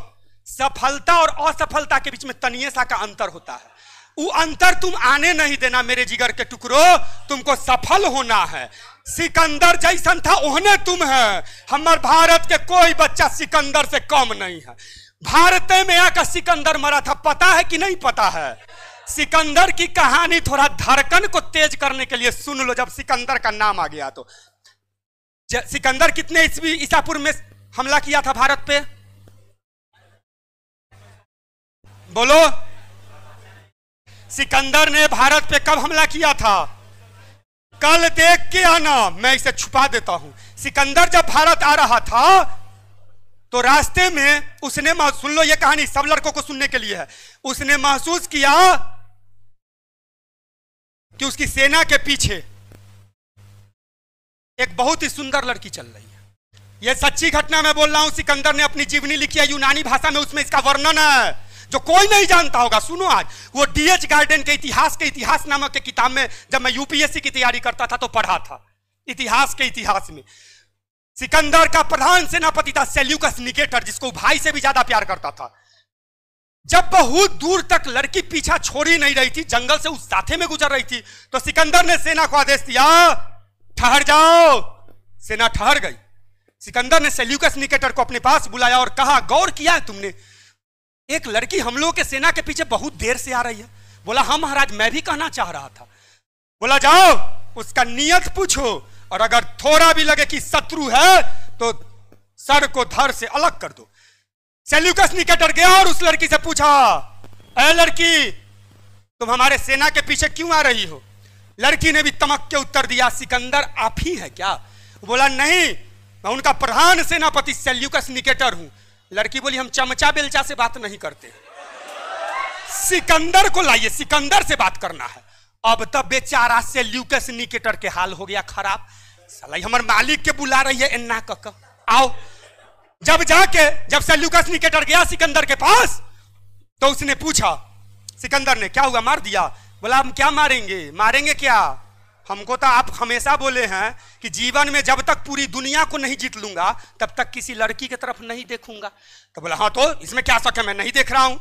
सफलता और असफलता के बीच में सा का अंतर होता है वो अंतर तुम आने नहीं देना मेरे जिगर के टुकड़ो तुमको सफल होना है सिकंदर जैसा था ओहने तुम है हमारे भारत के कोई बच्चा सिकंदर से कम नहीं है भारत में आकर सिकंदर मरा था पता है कि नहीं पता है सिकंदर की कहानी थोड़ा धड़कन को तेज करने के लिए सुन लो जब सिकंदर का नाम आ गया तो सिकंदर कितने ईस्वी ईसापुर में हमला किया था भारत पे बोलो सिकंदर ने भारत पे कब हमला किया था कल देख के आना मैं इसे छुपा देता हूं सिकंदर जब भारत आ रहा था तो रास्ते में उसने सुन लो ये कहानी सब लड़कों को सुनने के लिए है उसने महसूस किया कि उसकी सेना के पीछे एक बहुत ही सुंदर लड़की चल रही है यह सच्ची घटना मैं बोल रहा हूं सिकंदर ने अपनी जीवनी लिखी है यूनानी भाषा में उसमें इसका वर्णन है जो कोई नहीं जानता होगा सुनो आज वो डीएच गार्डन के इतिहास के इतिहास नामक के किताब में जब मैं यूपीएससी की तैयारी करता था तो पढ़ा था इतिहास के इतिहास में सिकंदर का प्रधान सेनापति था सेल्यूकस निकेटर जिसको भाई से भी ज्यादा प्यार करता था जब बहुत दूर तक लड़की पीछा छोड़ी नहीं रही थी जंगल से उस साथे में गुजर रही थी तो सिकंदर ने सेना को आदेश दिया ठहर जाओ सेना ठहर गई सिकंदर ने सेल्यूकस निकेटर को अपने पास बुलाया और कहा गौर किया है तुमने एक लड़की हम लोगों के सेना के पीछे बहुत देर से आ रही है बोला हाँ महाराज मैं भी कहना चाह रहा था बोला जाओ उसका नियत पूछो और अगर थोड़ा भी लगे कि शत्रु है तो सर को धर से अलग कर दो सेल्यूकस निकटर गया और उस लड़की से पूछा ए लड़की तुम हमारे सेना के पीछे क्यों आ रही हो लड़की ने भी तमक के उत्तर दिया सिकंदर आप ही है क्या बोला नहीं मैं उनका प्रधान सेनापति सेल्यूकस निकेटर हूं लड़की बोली हम चमचा बेलचा से बात नहीं करते सिकंदर को लाइए सिकंदर से बात करना है अब तब तो बेचारा सेल्यूकस निकेटर के हाल हो गया खराब साला हमार मालिक के बुला रही है एन्ना कक आओ जब जाके जब सेल्यूकस निकेटर गया सिकंदर के पास तो उसने पूछा सिकंदर ने क्या हुआ मार दिया बोला हम क्या मारेंगे मारेंगे क्या हमको तो आप हमेशा बोले हैं कि जीवन में जब तक पूरी दुनिया को नहीं जीत लूंगा तब तक किसी लड़की की तरफ नहीं देखूंगा तो बोला हाँ तो इसमें क्या शक है मैं नहीं देख रहा हूँ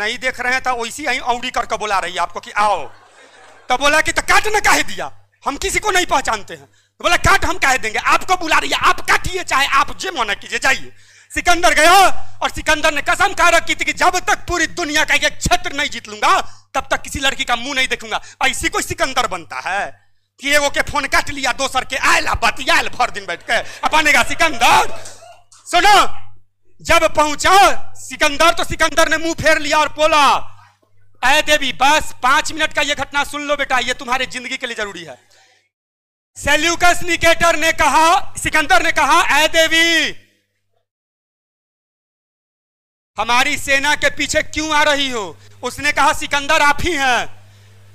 नहीं देख रहे हैं तो वैसी ही औड़ी करके बोला रही है आपको कि आओ तो बोला कि तो काटने का ही दिया हम किसी को नहीं पहचानते हैं तो बोला काट हम कह देंगे आपको बुला रही है आप काटिए चाहे आप जो मना कीजिए जाइए सिकंदर गया और सिकंदर ने कसम कह रखी थी कि जब तक पूरी दुनिया का एक क्षेत्र नहीं जीत लूंगा तब तक किसी लड़की का मुंह नहीं देखूंगा ऐसी कोई सिकंदर बनता है कि एगो के फोन काट लिया दोसर के आयल बतियाल भर दिन बैठ के अपने का सिकंदर सुनो जब पहुंचा सिकंदर तो सिकंदर ने मुंह फेर लिया और बोला अय देवी बस पांच मिनट का ये घटना सुन लो बेटा ये तुम्हारी जिंदगी के लिए जरूरी है सेल्यूकस निकेटर ने कहा सिकंदर ने कहा ऐ देवी हमारी सेना के पीछे क्यों आ रही हो उसने कहा सिकंदर आप ही हैं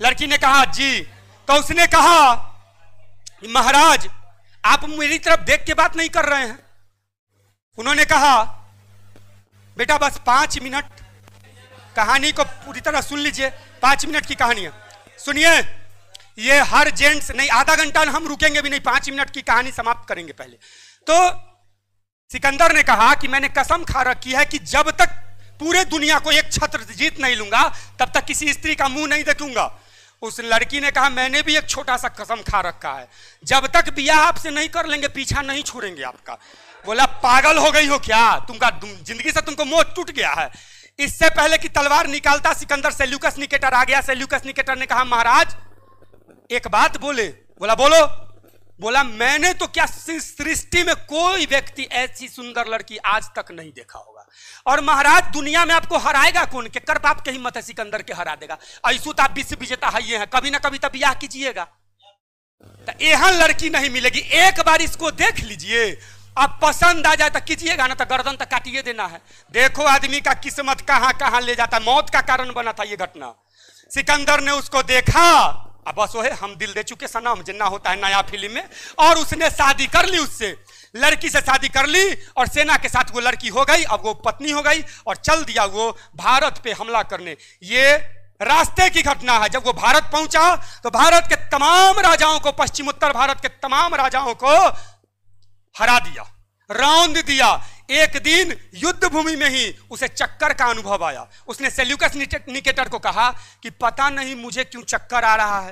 लड़की ने कहा जी तो उसने कहा महाराज आप मेरी तरफ देख के बात नहीं कर रहे हैं उन्होंने कहा बेटा बस पांच मिनट कहानी को पूरी तरह सुन लीजिए पांच मिनट की कहानी सुनिए ये हर जेंट्स नहीं आधा घंटा हम रुकेंगे भी नहीं पांच मिनट की कहानी समाप्त करेंगे पहले तो सिकंदर ने कहा कि मैंने कसम खा रखी है कि जब तक पूरे दुनिया को एक छत्र जीत नहीं लूंगा तब तक किसी स्त्री का मुंह नहीं देखूंगा उस लड़की ने कहा मैंने भी एक छोटा सा कसम खा रखा है जब तक बियाह आपसे नहीं कर लेंगे पीछा नहीं छोड़ेंगे आपका बोला पागल हो गई हो क्या तुमका जिंदगी से तुमको मोह टूट गया है इससे पहले कि तलवार निकालता सिकंदर सेल्यूकस निकेटर आ गया सेल्यूकस निकेटर ने कहा महाराज एक बात बोले बोला बोलो बोला मैंने तो क्या सृष्टि में कोई व्यक्ति ऐसी सुंदर लड़की आज तक नहीं देखा होगा और महाराज दुनिया में आपको हराएगा कौन के कर बाप के हिम्मत है सिकंदर के हरा देगा ऐसू तो आप विश्व विजेता है ये है कभी ना कभी तो ब्याह कीजिएगा तो एहन लड़की नहीं मिलेगी एक बार इसको देख लीजिए आप पसंद आ जाए तो कीजिएगा ना तो गर्दन तो काटिए देना है देखो आदमी का किस्मत कहाँ कहाँ ले जाता मौत का कारण बना था ये घटना सिकंदर ने उसको देखा अब बस वो है हम दिल दे चुके सनम जिन्ना होता है नया फिल्म में और उसने शादी कर ली उससे लड़की से शादी कर ली और सेना के साथ वो लड़की हो गई अब वो पत्नी हो गई और चल दिया वो भारत पे हमला करने ये रास्ते की घटना है जब वो भारत पहुंचा तो भारत के तमाम राजाओं को पश्चिम उत्तर भारत के तमाम राजाओं को हरा दिया राउंड दिया एक दिन युद्ध भूमि में ही उसे चक्कर का अनुभव आया उसने सेल्यूकस निकेटर को कहा कि पता नहीं मुझे क्यों चक्कर आ रहा है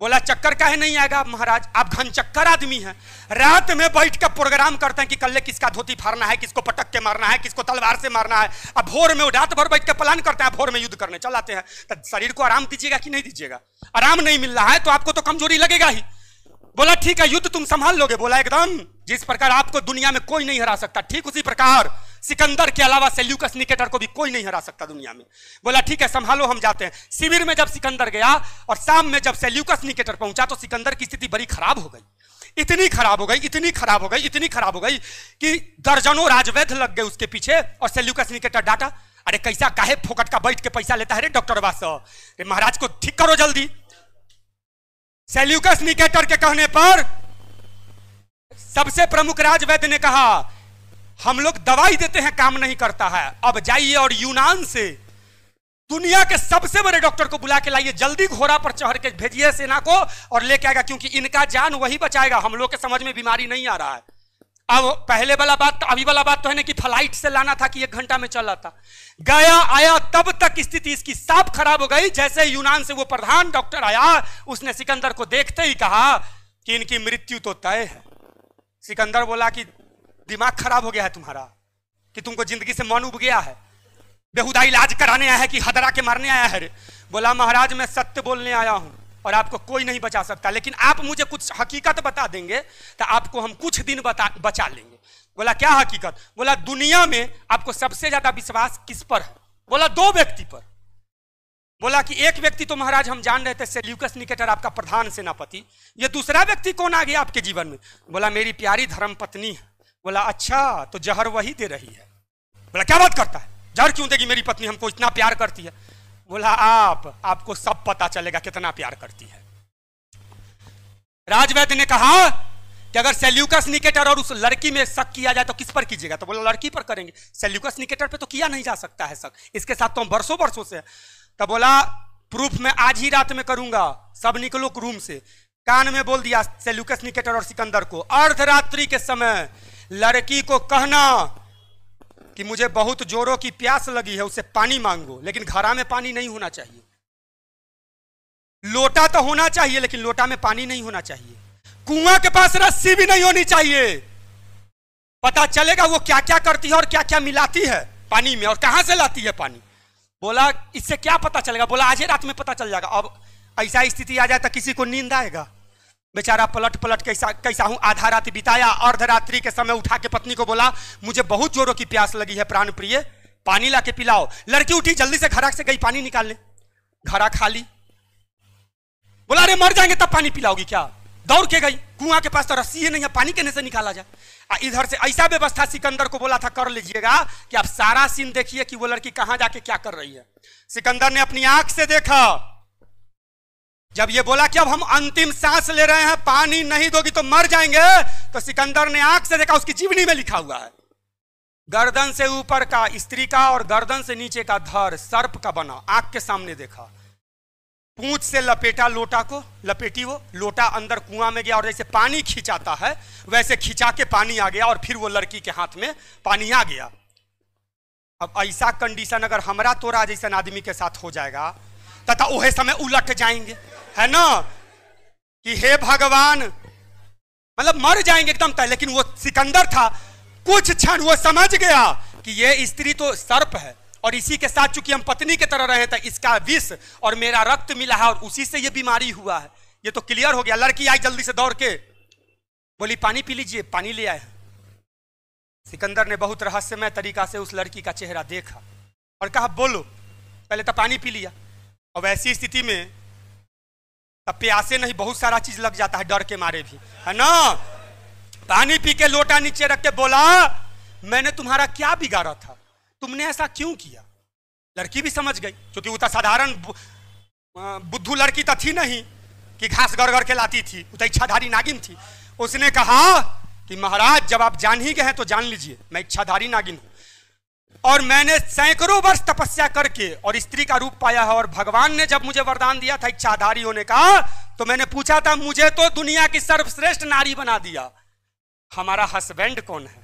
बोला चक्कर ही नहीं आएगा महाराज आप घन चक्कर आदमी हैं रात में बैठ कर प्रोग्राम करते हैं कि कल किसका धोती फाड़ना है किसको पटक के मारना है किसको तलवार से मारना है अब भोर में रात भर बैठ के प्लान करते हैं भोर में युद्ध करने चलाते हैं तो शरीर को आराम दीजिएगा कि नहीं दीजिएगा आराम नहीं मिल रहा है तो आपको तो कमजोरी लगेगा ही बोला ठीक है युद्ध तुम संभाल लोगे बोला एकदम जिस प्रकार आपको दुनिया में कोई नहीं हरा सकता ठीक उसी प्रकार सिकंदर के अलावा सेल्यूकस निकेटर को भी कोई नहीं हरा सकता दुनिया में बोला ठीक है संभालो हम जाते हैं शिविर में जब सिकंदर गया और शाम में जब सेल्यूकस निकेटर पहुंचा तो सिकंदर की स्थिति बड़ी खराब हो गई इतनी खराब हो गई इतनी खराब हो गई इतनी खराब हो गई कि दर्जनों राजवैध लग गए उसके पीछे और सेल्यूकस निकेटर डाटा अरे कैसा काहे फोकट का बैठ के पैसा लेता है रे डॉक्टर वास महाराज को ठीक करो जल्दी सेल्यूकस निकेटर के कहने पर सबसे प्रमुख राजवैद्य ने कहा हम लोग दवाई देते हैं काम नहीं करता है अब जाइए और यूनान से दुनिया के सबसे बड़े डॉक्टर को बुला के लाइए जल्दी घोड़ा पर चढ़ के भेजिए सेना को और लेके आएगा क्योंकि इनका जान वही बचाएगा हम लोग के समझ में बीमारी नहीं आ रहा है अब पहले वाला बात तो, अभी वाला बात तो है ना कि फ्लाइट से लाना था कि एक घंटा में चल आता गया आया तब तक स्थिति इसकी साफ खराब हो गई जैसे यूनान से वो प्रधान डॉक्टर आया उसने सिकंदर को देखते ही कहा कि इनकी मृत्यु तो तय है सिकंदर बोला कि दिमाग खराब हो गया है तुम्हारा कि तुमको जिंदगी से मन उब गया है बेहुदा इलाज कराने आया है कि हदरा के मारने आया है बोला महाराज मैं सत्य बोलने आया हूं और आपको कोई नहीं बचा सकता लेकिन आप मुझे कुछ हकीकत बता देंगे तो आपको हम कुछ दिन बता बचा लेंगे बोला क्या हकीकत बोला दुनिया में आपको सबसे ज्यादा विश्वास किस पर है बोला दो व्यक्ति पर बोला कि एक व्यक्ति तो महाराज हम जान रहे थे सेल्यूकस निकेटर आपका प्रधान सेनापति ये दूसरा व्यक्ति कौन आ गया आपके जीवन में बोला मेरी प्यारी धर्म पत्नी है बोला अच्छा तो जहर वही दे रही है बोला क्या बात करता है जहर क्यों देगी मेरी पत्नी हमको इतना प्यार करती है बोला आप आपको सब पता चलेगा कितना प्यार करती है राजवैद्य ने कहा कि अगर सेल्यूकस निकेटर और उस लड़की में शक किया जाए तो किस पर कीजिएगा तो बोला लड़की पर करेंगे सेल्यूकस निकेटर पे तो किया नहीं जा सकता है शक इसके साथ तो हम बरसों बरसों से तो बोला प्रूफ मैं आज ही रात में करूंगा सब निकलो रूम से कान में बोल दिया सेल्यूकस निकेटर और सिकंदर को अर्धरात्रि के समय लड़की को कहना कि मुझे बहुत जोरों की प्यास लगी है उसे पानी मांगो लेकिन घरा में पानी नहीं होना चाहिए लोटा तो होना चाहिए लेकिन लोटा में पानी नहीं होना चाहिए कुआं के पास रस्सी भी नहीं होनी चाहिए पता चलेगा वो क्या क्या करती है और क्या क्या मिलाती है पानी में और कहां से लाती है पानी बोला इससे क्या पता चलेगा बोला आज ही रात में पता चल जाएगा अब ऐसा स्थिति आ जाए तो किसी को नींद आएगा बेचारा पलट पलट कैसा कैसा हूँ आधा रात बिताया अर्धरात्रि के समय उठा के पत्नी को बोला मुझे बहुत जोरों की प्यास लगी है प्राण प्रिय पानी ला के पिलाओ लड़की उठी जल्दी से घरा से गई पानी निकालने घरा खाली बोला अरे मर जाएंगे तब पानी पिलाओगी क्या दौड़ के गई कुआं के पास तो रस्सी है नहीं है पानी कहने से निकाला जाए आ इधर से ऐसा व्यवस्था सिकंदर को बोला था कर लीजिएगा कि आप सारा सीन देखिए कि वो लड़की कहाँ जाके क्या कर रही है सिकंदर ने अपनी आंख से देखा जब ये बोला कि अब हम अंतिम सांस ले रहे हैं पानी नहीं दोगी तो मर जाएंगे तो सिकंदर ने आंख से देखा उसकी जीवनी में लिखा हुआ है गर्दन से ऊपर का स्त्री का और गर्दन से नीचे का धर सर्प का बना आंख के सामने देखा पूछ से लपेटा लोटा को लपेटी वो लोटा अंदर कुआं में गया और जैसे पानी खिंचाता है वैसे खिंचा के पानी आ गया और फिर वो लड़की के हाथ में पानी आ गया अब ऐसा कंडीशन अगर हमारा तोरा जैसा आदमी के साथ हो जाएगा तथा वह समय उलट जाएंगे है ना कि हे भगवान मतलब मर जाएंगे एकदम तय लेकिन वो सिकंदर था कुछ क्षण वो समझ गया कि ये स्त्री तो सर्प है और इसी के साथ चूंकि हम पत्नी के तरह रहे थे तो इसका विष और मेरा रक्त मिला है और उसी से ये बीमारी हुआ है ये तो क्लियर हो गया लड़की आई जल्दी से दौड़ के बोली पानी पी लीजिए पानी ले आए सिकंदर ने बहुत रहस्यमय तरीका से उस लड़की का चेहरा देखा और कहा बोलो पहले तो पानी पी लिया और ऐसी स्थिति में प्यासे नहीं बहुत सारा चीज लग जाता है डर के मारे भी है ना पानी पी के लोटा नीचे रख के बोला मैंने तुम्हारा क्या बिगाड़ा था तुमने ऐसा क्यों किया लड़की भी समझ गई क्योंकि वो तो साधारण बुद्धू लड़की तो थी नहीं कि घास गड़ गड़ के लाती थी वो तो इच्छाधारी नागिन थी उसने कहा कि महाराज जब आप जान ही गए हैं तो जान लीजिए मैं इच्छाधारी नागिन हूं और मैंने सैकड़ों वर्ष तपस्या करके और स्त्री का रूप पाया है और भगवान ने जब मुझे वरदान दिया था इच्छाधारी होने का तो मैंने पूछा था मुझे तो दुनिया की सर्वश्रेष्ठ नारी बना दिया हमारा हस्बैंड कौन है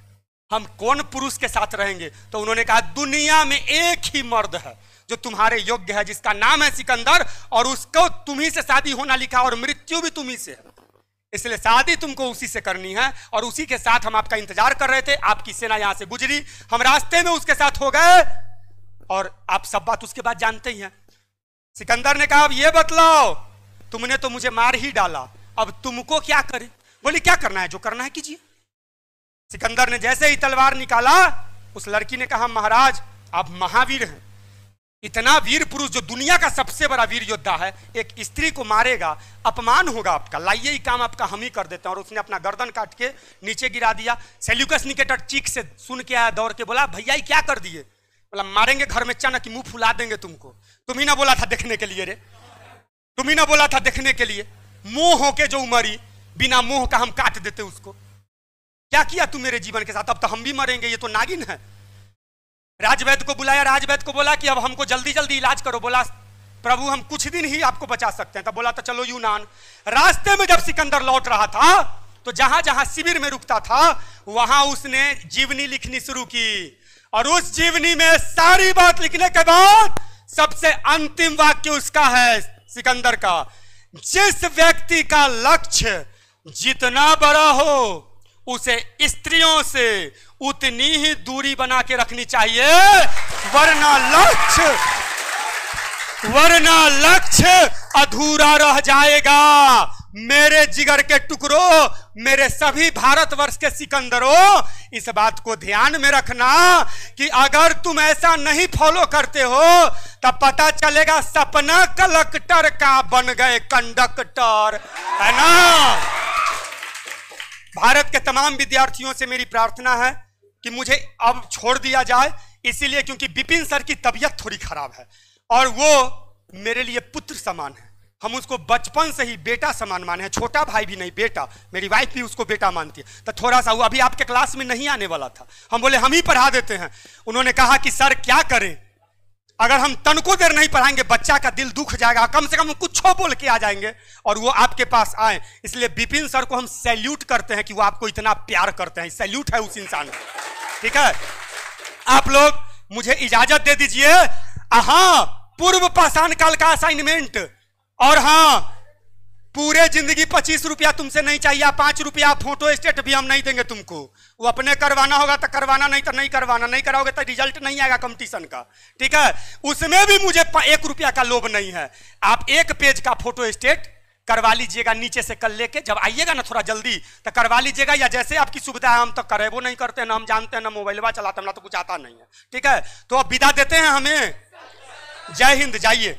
हम कौन पुरुष के साथ रहेंगे तो उन्होंने कहा दुनिया में एक ही मर्द है जो तुम्हारे योग्य है जिसका नाम है सिकंदर और उसको तुम्ही से शादी होना लिखा और मृत्यु भी तुम्ही से है इसलिए शादी तुमको उसी से करनी है और उसी के साथ हम आपका इंतजार कर रहे थे आपकी सेना यहां से गुजरी हम रास्ते में उसके साथ हो गए और आप सब बात उसके बाद जानते ही हैं सिकंदर ने कहा अब ये बतलाओ तुमने तो मुझे मार ही डाला अब तुमको क्या करे बोली क्या करना है जो करना है कीजिए सिकंदर ने जैसे ही तलवार निकाला उस लड़की ने कहा महाराज आप महावीर हैं इतना वीर पुरुष जो दुनिया का सबसे बड़ा वीर योद्धा है एक स्त्री को मारेगा अपमान होगा आपका लाइए ही काम आपका हम ही कर देते हैं और उसने अपना गर्दन काट के नीचे गिरा दिया सेल्यूकस निकेटर चीख से सुन के आया दौड़ के बोला भैया ही क्या कर दिए बोला मारेंगे घर में चना कि मुंह फुला देंगे तुमको तुम ही ना बोला था देखने के लिए रे तुम ही ना बोला था देखने के लिए मोह होके जो उमरी बिना मोह का हम काट देते उसको क्या किया तू मेरे जीवन के साथ अब तो हम भी मरेंगे ये तो नागिन है राजवैद्य को बुलाया राजवैद्य को बोला कि अब हमको जल्दी जल्दी इलाज करो बोला प्रभु हम कुछ दिन ही आपको बचा सकते हैं तो बोला तो चलो यूनान रास्ते में जब सिकंदर लौट रहा था तो जहां जहां शिविर में रुकता था वहां उसने जीवनी लिखनी शुरू की और उस जीवनी में सारी बात लिखने के बाद सबसे अंतिम वाक्य उसका है सिकंदर का जिस व्यक्ति का लक्ष्य जितना बड़ा हो उसे स्त्रियों से उतनी ही दूरी बना के रखनी चाहिए वरना लक्ष्य वरना लक्ष्य अधूरा रह जाएगा मेरे जिगर के टुकड़ों मेरे सभी भारतवर्ष के सिकंदरों इस बात को ध्यान में रखना कि अगर तुम ऐसा नहीं फॉलो करते हो तब पता चलेगा सपना कलेक्टर का बन गए कंडक्टर है ना भारत के तमाम विद्यार्थियों से मेरी प्रार्थना है कि मुझे अब छोड़ दिया जाए इसीलिए क्योंकि बिपिन सर की तबीयत थोड़ी खराब है और वो मेरे लिए पुत्र समान है हम उसको बचपन से ही बेटा समान माने हैं छोटा भाई भी नहीं बेटा मेरी वाइफ भी उसको बेटा मानती है तो थोड़ा सा वो अभी आपके क्लास में नहीं आने वाला था हम बोले हम ही पढ़ा देते हैं उन्होंने कहा कि सर क्या करें अगर हम तनको देर नहीं पढ़ाएंगे बच्चा का दिल दुख जाएगा कम से कम कुछ छो बोल के आ जाएंगे और वो आपके पास आए इसलिए बिपिन सर को हम सैल्यूट करते हैं कि वो आपको इतना प्यार करते हैं सैल्यूट है उस इंसान को ठीक है आप लोग मुझे इजाजत दे दीजिए हाँ पूर्व पाषाण काल का असाइनमेंट और हाँ पूरे जिंदगी पच्चीस रुपया तुमसे नहीं चाहिए पांच रुपया फोटो स्टेट भी हम नहीं देंगे तुमको वो अपने करवाना होगा तो करवाना नहीं तो नहीं करवाना नहीं कराओगे तो रिजल्ट नहीं आएगा कंपटीशन का ठीक है उसमें भी मुझे एक रुपया का लोभ नहीं है आप एक पेज का फोटो स्टेट करवा लीजिएगा नीचे से कल लेके जब आइएगा ना थोड़ा जल्दी तो करवा लीजिएगा या जैसे आपकी सुविधा है हम तो करे वो नहीं करते ना हम जानते हैं ना मोबाइलवा चलाते हम ना तो कुछ आता नहीं है ठीक है तो अब विदा देते हैं हमें जय हिंद जाइए